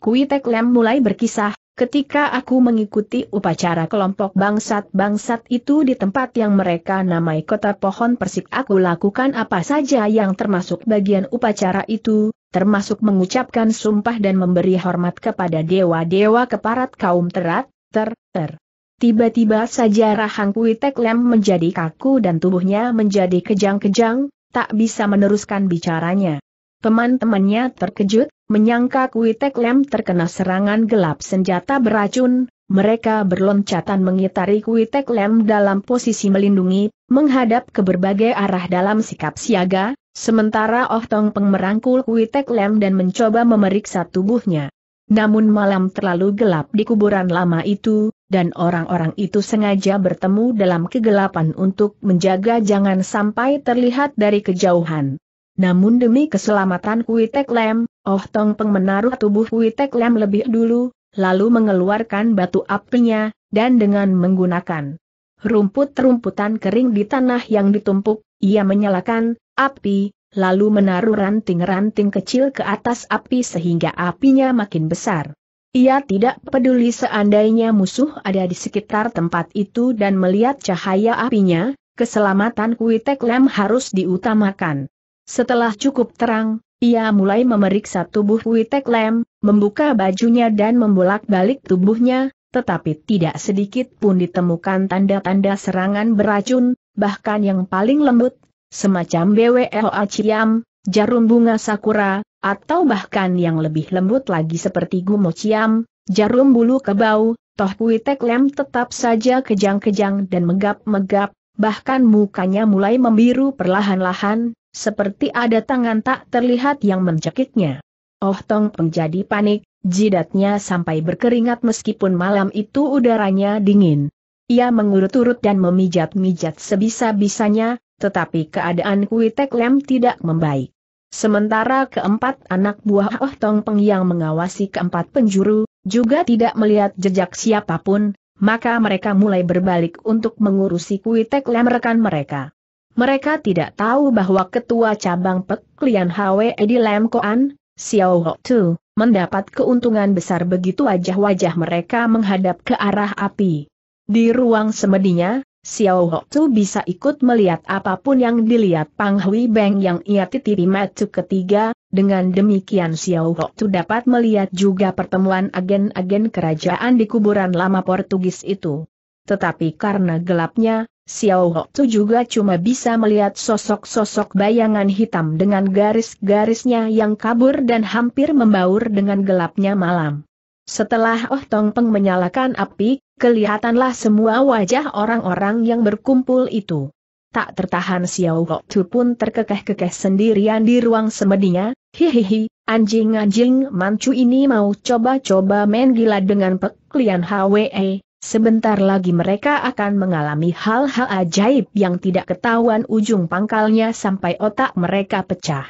S1: Kuitek Lam mulai berkisah, ketika aku mengikuti upacara kelompok bangsat-bangsat itu di tempat yang mereka namai kota pohon persik aku lakukan apa saja yang termasuk bagian upacara itu, termasuk mengucapkan sumpah dan memberi hormat kepada dewa-dewa keparat kaum terat, ter, ter. Tiba-tiba saja Rahang Kui Lem menjadi kaku dan tubuhnya menjadi kejang-kejang, tak bisa meneruskan bicaranya. Teman-temannya terkejut, menyangka Kui Lem terkena serangan gelap senjata beracun, mereka berloncatan mengitari Kuitek Lem dalam posisi melindungi, menghadap ke berbagai arah dalam sikap siaga, sementara Oh Tong Peng merangkul Kuitek Lem dan mencoba memeriksa tubuhnya. Namun malam terlalu gelap di kuburan lama itu, dan orang-orang itu sengaja bertemu dalam kegelapan untuk menjaga jangan sampai terlihat dari kejauhan. Namun demi keselamatan Kuitek Lem, Oh Tong Peng menaruh tubuh Kuitek Lem lebih dulu, lalu mengeluarkan batu apinya, dan dengan menggunakan rumput-rumputan kering di tanah yang ditumpuk, ia menyalakan api, lalu menaruh ranting-ranting kecil ke atas api sehingga apinya makin besar. Ia tidak peduli seandainya musuh ada di sekitar tempat itu dan melihat cahaya apinya, keselamatan Kuitek Lem harus diutamakan. Setelah cukup terang, ia mulai memeriksa tubuh Witek Lem, membuka bajunya dan membolak-balik tubuhnya, tetapi tidak sedikit pun ditemukan tanda-tanda serangan beracun, bahkan yang paling lembut, semacam BWLA Ciam, jarum bunga sakura, atau bahkan yang lebih lembut lagi seperti gumo ciam, jarum bulu kebau, toh Witek Lem tetap saja kejang-kejang dan megap-megap, bahkan mukanya mulai membiru perlahan-lahan, seperti ada tangan tak terlihat yang mencekiknya. Oh Tong Peng jadi panik, jidatnya sampai berkeringat meskipun malam itu udaranya dingin. Ia mengurut-urut dan memijat-mijat sebisa-bisanya, tetapi keadaan Kui Tek Lem tidak membaik. Sementara keempat anak buah Oh Tong Peng yang mengawasi keempat penjuru, juga tidak melihat jejak siapapun, maka mereka mulai berbalik untuk mengurusi Kui Tek Lem rekan mereka. Mereka tidak tahu bahwa ketua cabang peklian HWE di Lemkoan, Xiao Ho Tu, mendapat keuntungan besar begitu wajah-wajah mereka menghadap ke arah api. Di ruang semedinya, Xiao Ho Tu bisa ikut melihat apapun yang dilihat Pang Hui Beng yang ia titipi matu ketiga, dengan demikian Xiao Ho Tu dapat melihat juga pertemuan agen-agen kerajaan di kuburan lama Portugis itu. Tetapi karena gelapnya, Xiao Hoktu juga cuma bisa melihat sosok-sosok bayangan hitam dengan garis-garisnya yang kabur dan hampir membaur dengan gelapnya malam. Setelah Oh Tong Peng menyalakan api, kelihatanlah semua wajah orang-orang yang berkumpul itu. Tak tertahan Xiao Hoktu pun terkekeh-kekeh sendirian di ruang semedinya, hihihi, anjing-anjing mancu ini mau coba-coba main gila dengan peklian Hwe. Sebentar lagi mereka akan mengalami hal-hal ajaib yang tidak ketahuan ujung pangkalnya sampai otak mereka pecah.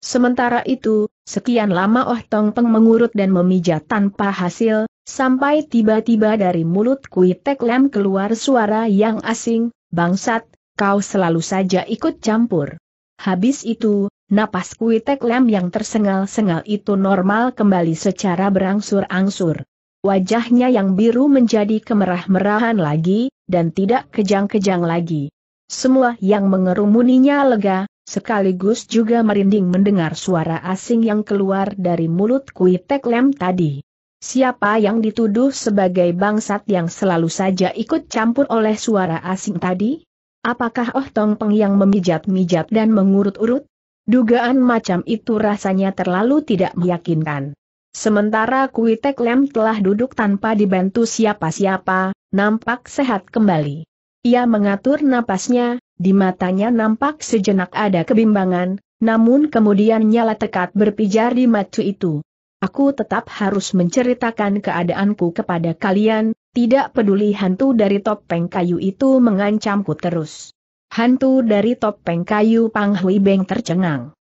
S1: Sementara itu, sekian lama Oh Tong Peng mengurut dan memijat tanpa hasil, sampai tiba-tiba dari mulut Kui Tek Lam keluar suara yang asing, bangsat, kau selalu saja ikut campur. Habis itu, napas Kui Tek Lam yang tersengal-sengal itu normal kembali secara berangsur-angsur. Wajahnya yang biru menjadi kemerah-merahan lagi, dan tidak kejang-kejang lagi. Semua yang mengerumuninya lega, sekaligus juga merinding mendengar suara asing yang keluar dari mulut Kui Tek Lem tadi. Siapa yang dituduh sebagai bangsat yang selalu saja ikut campur oleh suara asing tadi? Apakah Oh Tong Peng yang memijat-mijat dan mengurut-urut? Dugaan macam itu rasanya terlalu tidak meyakinkan. Sementara Kui Tek Lem telah duduk tanpa dibantu siapa-siapa, nampak sehat kembali. Ia mengatur napasnya, di matanya nampak sejenak ada kebimbangan, namun kemudian nyala tekat berpijar di matu itu. Aku tetap harus menceritakan keadaanku kepada kalian, tidak peduli hantu dari topeng kayu itu mengancamku terus. Hantu dari topeng kayu Pang Hui Beng tercengang.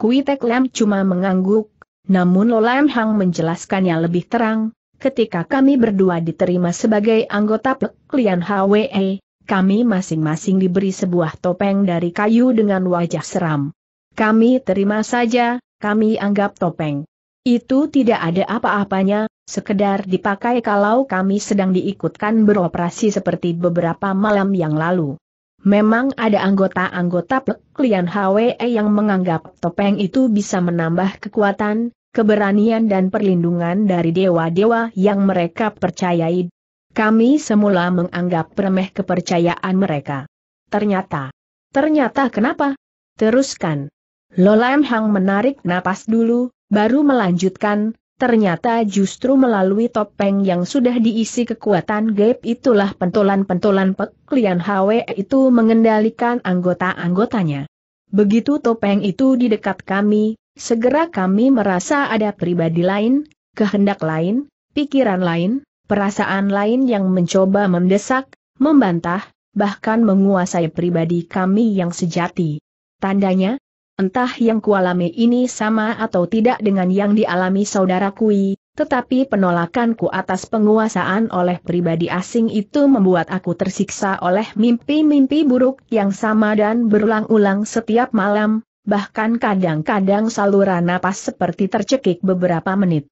S1: Kui Tek Lam cuma mengangguk, namun Lolem Hang menjelaskannya lebih terang, ketika kami berdua diterima sebagai anggota Pek HWE, kami masing-masing diberi sebuah topeng dari kayu dengan wajah seram. Kami terima saja, kami anggap topeng. Itu tidak ada apa-apanya, sekedar dipakai kalau kami sedang diikutkan beroperasi seperti beberapa malam yang lalu. Memang ada anggota-anggota peklian HWE yang menganggap topeng itu bisa menambah kekuatan, keberanian dan perlindungan dari dewa-dewa yang mereka percayai. Kami semula menganggap remeh kepercayaan mereka. Ternyata. Ternyata kenapa? Teruskan. Lolam Hang menarik napas dulu, baru melanjutkan, Ternyata justru melalui topeng yang sudah diisi kekuatan gaib itulah pentolan-pentolan peklian Hwe itu mengendalikan anggota-anggotanya. Begitu topeng itu di dekat kami, segera kami merasa ada pribadi lain, kehendak lain, pikiran lain, perasaan lain yang mencoba mendesak, membantah, bahkan menguasai pribadi kami yang sejati. Tandanya, Entah yang kualami ini sama atau tidak dengan yang dialami saudara Kui, tetapi penolakanku atas penguasaan oleh pribadi asing itu membuat aku tersiksa oleh mimpi-mimpi buruk yang sama dan berulang-ulang setiap malam, bahkan kadang-kadang saluran napas seperti tercekik beberapa menit.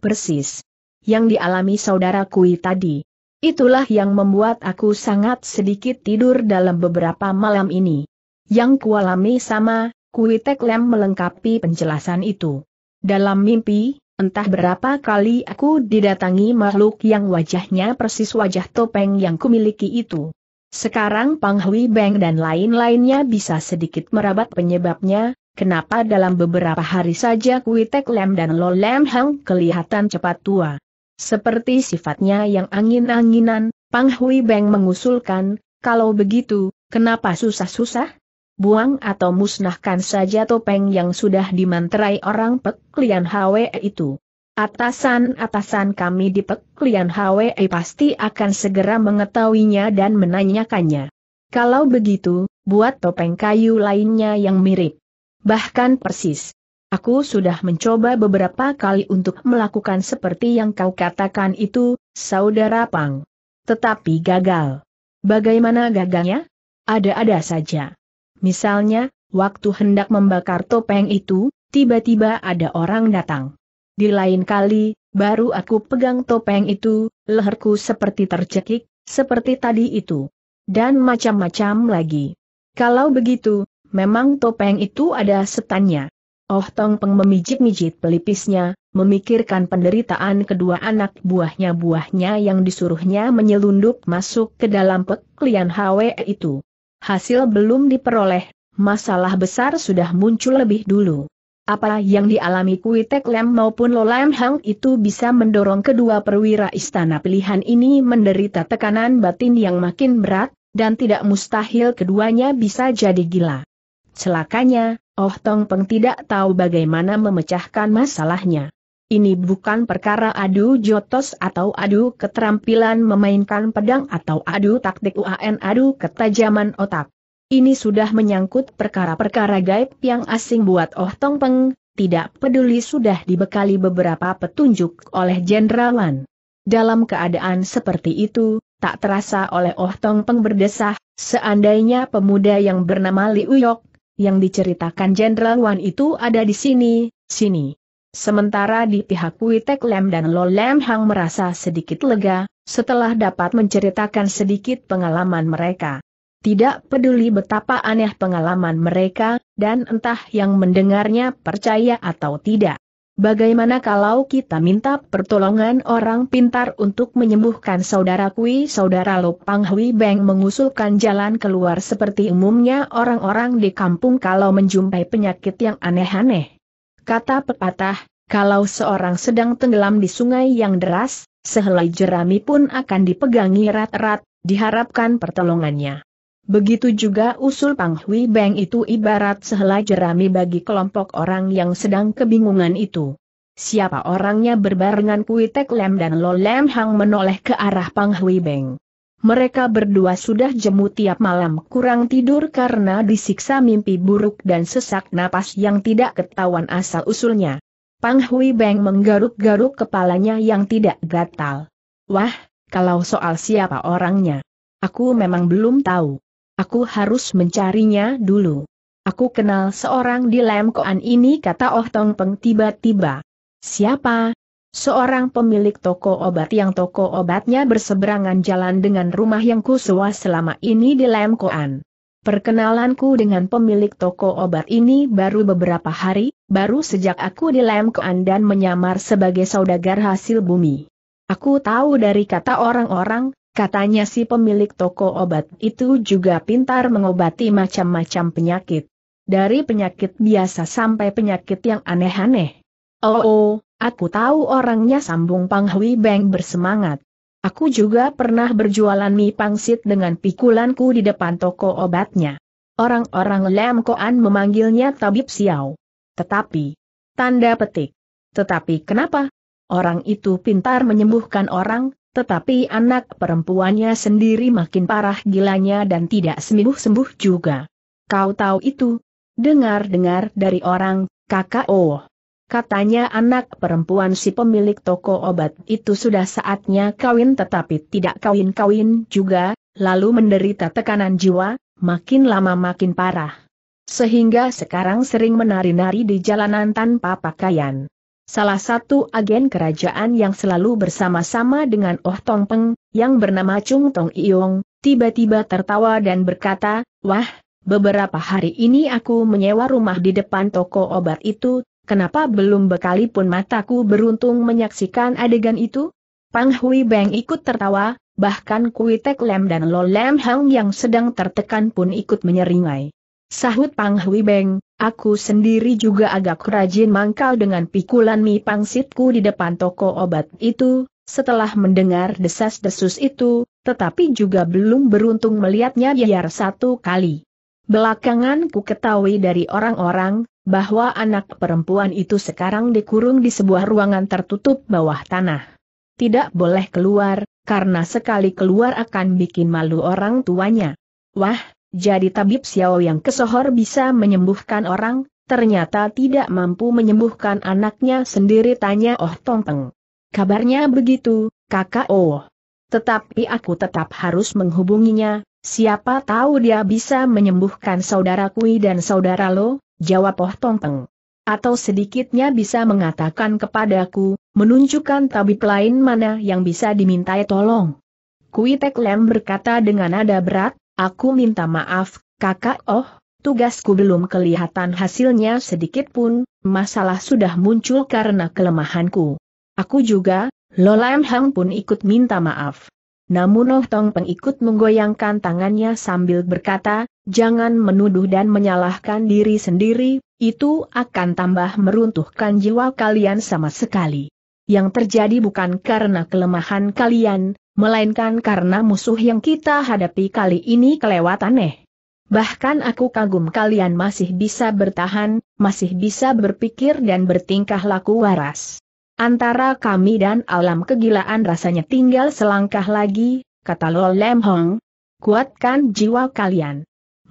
S1: Persis. Yang dialami saudara Kui tadi. Itulah yang membuat aku sangat sedikit tidur dalam beberapa malam ini. Yang kualami sama, Kuitek Lem melengkapi penjelasan itu. Dalam mimpi, entah berapa kali aku didatangi makhluk yang wajahnya persis wajah topeng yang kumiliki itu. Sekarang Pang Hui Beng dan lain-lainnya bisa sedikit merabat penyebabnya, kenapa dalam beberapa hari saja Kuitek Lem dan Lo Lem Hang kelihatan cepat tua. Seperti sifatnya yang angin-anginan, Pang Hui Beng mengusulkan, kalau begitu, kenapa susah-susah? buang atau musnahkan saja topeng yang sudah dimantrai orang peklian Hwe itu. Atasan-atasan kami di peklian Hwe pasti akan segera mengetahuinya dan menanyakannya. Kalau begitu, buat topeng kayu lainnya yang mirip. Bahkan persis. Aku sudah mencoba beberapa kali untuk melakukan seperti yang kau katakan itu, saudara Pang. Tetapi gagal. Bagaimana gagalnya? Ada-ada saja. Misalnya, waktu hendak membakar topeng itu, tiba-tiba ada orang datang. Di lain kali, baru aku pegang topeng itu, leherku seperti tercekik, seperti tadi itu. Dan macam-macam lagi. Kalau begitu, memang topeng itu ada setannya. Oh Tong Peng memijit-mijit pelipisnya, memikirkan penderitaan kedua anak buahnya-buahnya yang disuruhnya menyelundup masuk ke dalam peklian Hwe itu hasil belum diperoleh, masalah besar sudah muncul lebih dulu. Apa yang dialami Kuitek Lem maupun Lolam Hang itu bisa mendorong kedua perwira istana pilihan ini menderita tekanan batin yang makin berat, dan tidak mustahil keduanya bisa jadi gila. Celakanya, Oh Tong Peng tidak tahu bagaimana memecahkan masalahnya. Ini bukan perkara adu jotos atau adu keterampilan memainkan pedang atau adu taktik UAN adu ketajaman otak. Ini sudah menyangkut perkara-perkara gaib yang asing buat Oh Tong Peng, tidak peduli sudah dibekali beberapa petunjuk oleh Jenderal Wan. Dalam keadaan seperti itu, tak terasa oleh Oh Tong Peng berdesah, seandainya pemuda yang bernama Li Uyok, yang diceritakan Jenderal Wan itu ada di sini, sini. Sementara di pihak Kui Lem dan Lo Lem Hang merasa sedikit lega, setelah dapat menceritakan sedikit pengalaman mereka. Tidak peduli betapa aneh pengalaman mereka, dan entah yang mendengarnya percaya atau tidak. Bagaimana kalau kita minta pertolongan orang pintar untuk menyembuhkan saudara Kui? Saudara Lopang Hui Beng mengusulkan jalan keluar seperti umumnya orang-orang di kampung kalau menjumpai penyakit yang aneh-aneh. Kata pepatah, kalau seorang sedang tenggelam di sungai yang deras, sehelai jerami pun akan dipegangi rat-rat, diharapkan pertolongannya. Begitu juga usul Pang Hui Beng itu ibarat sehelai jerami bagi kelompok orang yang sedang kebingungan itu. Siapa orangnya berbarengan Kui Tek Lem dan Lo Lem Hang menoleh ke arah Pang Hui Beng. Mereka berdua sudah jemu tiap malam kurang tidur karena disiksa mimpi buruk dan sesak napas yang tidak ketahuan asal-usulnya. Pang Hui Beng menggaruk-garuk kepalanya yang tidak gatal. Wah, kalau soal siapa orangnya. Aku memang belum tahu. Aku harus mencarinya dulu. Aku kenal seorang di Lemkoan ini kata Oh Tong Peng tiba-tiba. Siapa? Seorang pemilik toko obat yang toko obatnya berseberangan jalan dengan rumah yang kusewa selama ini di Lemkoan. Perkenalanku dengan pemilik toko obat ini baru beberapa hari, baru sejak aku di Lemkoan dan menyamar sebagai saudagar hasil bumi. Aku tahu dari kata orang-orang, katanya si pemilik toko obat itu juga pintar mengobati macam-macam penyakit dari penyakit biasa sampai penyakit yang aneh-aneh. Oh, oh, Aku tahu orangnya sambung Pang Hui Beng bersemangat. Aku juga pernah berjualan mie pangsit dengan pikulanku di depan toko obatnya. Orang-orang Lam Koan memanggilnya Tabib Xiao. Tetapi, tanda petik. Tetapi kenapa? Orang itu pintar menyembuhkan orang, tetapi anak perempuannya sendiri makin parah gilanya dan tidak sembuh-sembuh juga. Kau tahu itu? Dengar-dengar dari orang, kakak oh. Katanya anak perempuan si pemilik toko obat itu sudah saatnya kawin tetapi tidak kawin-kawin juga, lalu menderita tekanan jiwa, makin lama makin parah. Sehingga sekarang sering menari-nari di jalanan tanpa pakaian. Salah satu agen kerajaan yang selalu bersama-sama dengan Oh Tong Peng, yang bernama Chung Tong Iyong, tiba-tiba tertawa dan berkata, Wah, beberapa hari ini aku menyewa rumah di depan toko obat itu, kenapa belum bekali pun mataku beruntung menyaksikan adegan itu? Pang Hui Beng ikut tertawa, bahkan Kui Tek Lem dan Lo Lem Hang yang sedang tertekan pun ikut menyeringai. Sahut Pang Hui Beng, aku sendiri juga agak rajin mangkal dengan pikulan mie pangsitku di depan toko obat itu, setelah mendengar desas-desus itu, tetapi juga belum beruntung melihatnya biar satu kali. Belakangan ku ketahui dari orang-orang, bahwa anak perempuan itu sekarang dikurung di sebuah ruangan tertutup bawah tanah. Tidak boleh keluar, karena sekali keluar akan bikin malu orang tuanya. Wah, jadi tabib Xiao yang kesohor bisa menyembuhkan orang, ternyata tidak mampu menyembuhkan anaknya sendiri tanya Oh Tong Peng. Kabarnya begitu, kakak Oh. Tetapi aku tetap harus menghubunginya, siapa tahu dia bisa menyembuhkan saudara Kui dan saudara Lo, jawab Oh Tong Peng. Atau sedikitnya bisa mengatakan kepadaku, menunjukkan tabib lain mana yang bisa dimintai tolong. Kui Tek Lem berkata dengan nada berat, aku minta maaf, kakak Oh, tugasku belum kelihatan hasilnya sedikit pun, masalah sudah muncul karena kelemahanku. Aku juga, Lam Hang pun ikut minta maaf. Namun Oh Tong Peng ikut menggoyangkan tangannya sambil berkata, Jangan menuduh dan menyalahkan diri sendiri, itu akan tambah meruntuhkan jiwa kalian sama sekali. Yang terjadi bukan karena kelemahan kalian, melainkan karena musuh yang kita hadapi kali ini kelewatan eh. Bahkan aku kagum kalian masih bisa bertahan, masih bisa berpikir dan bertingkah laku waras. Antara kami dan alam kegilaan rasanya tinggal selangkah lagi, kata Lo Lem Hong. Kuatkan jiwa kalian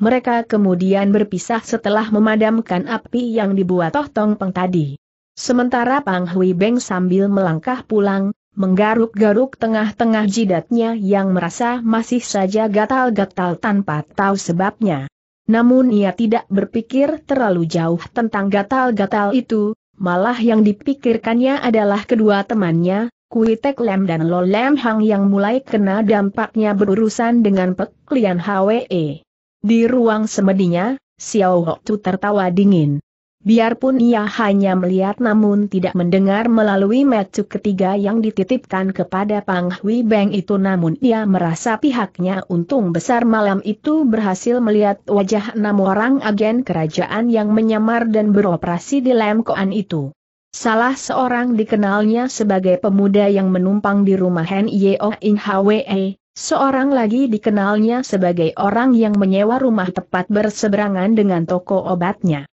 S1: mereka kemudian berpisah setelah memadamkan api yang dibuat Toh Tong Peng tadi. Sementara Pang Hui Beng sambil melangkah pulang, menggaruk-garuk tengah-tengah jidatnya yang merasa masih saja gatal-gatal tanpa tahu sebabnya. Namun ia tidak berpikir terlalu jauh tentang gatal-gatal itu, malah yang dipikirkannya adalah kedua temannya, Kui Tek Lem dan Lo Lem Hang yang mulai kena dampaknya berurusan dengan Pek Lian Hwe. Di ruang semedinya, Xiao Hoktu tertawa dingin. Biarpun ia hanya melihat namun tidak mendengar melalui metu ketiga yang dititipkan kepada Pang Hui Beng itu namun ia merasa pihaknya untung besar malam itu berhasil melihat wajah enam orang agen kerajaan yang menyamar dan beroperasi di Lemkoan itu. Salah seorang dikenalnya sebagai pemuda yang menumpang di rumah Hen Yeo In Hwe, Seorang lagi dikenalnya sebagai orang yang menyewa rumah tepat berseberangan dengan toko obatnya.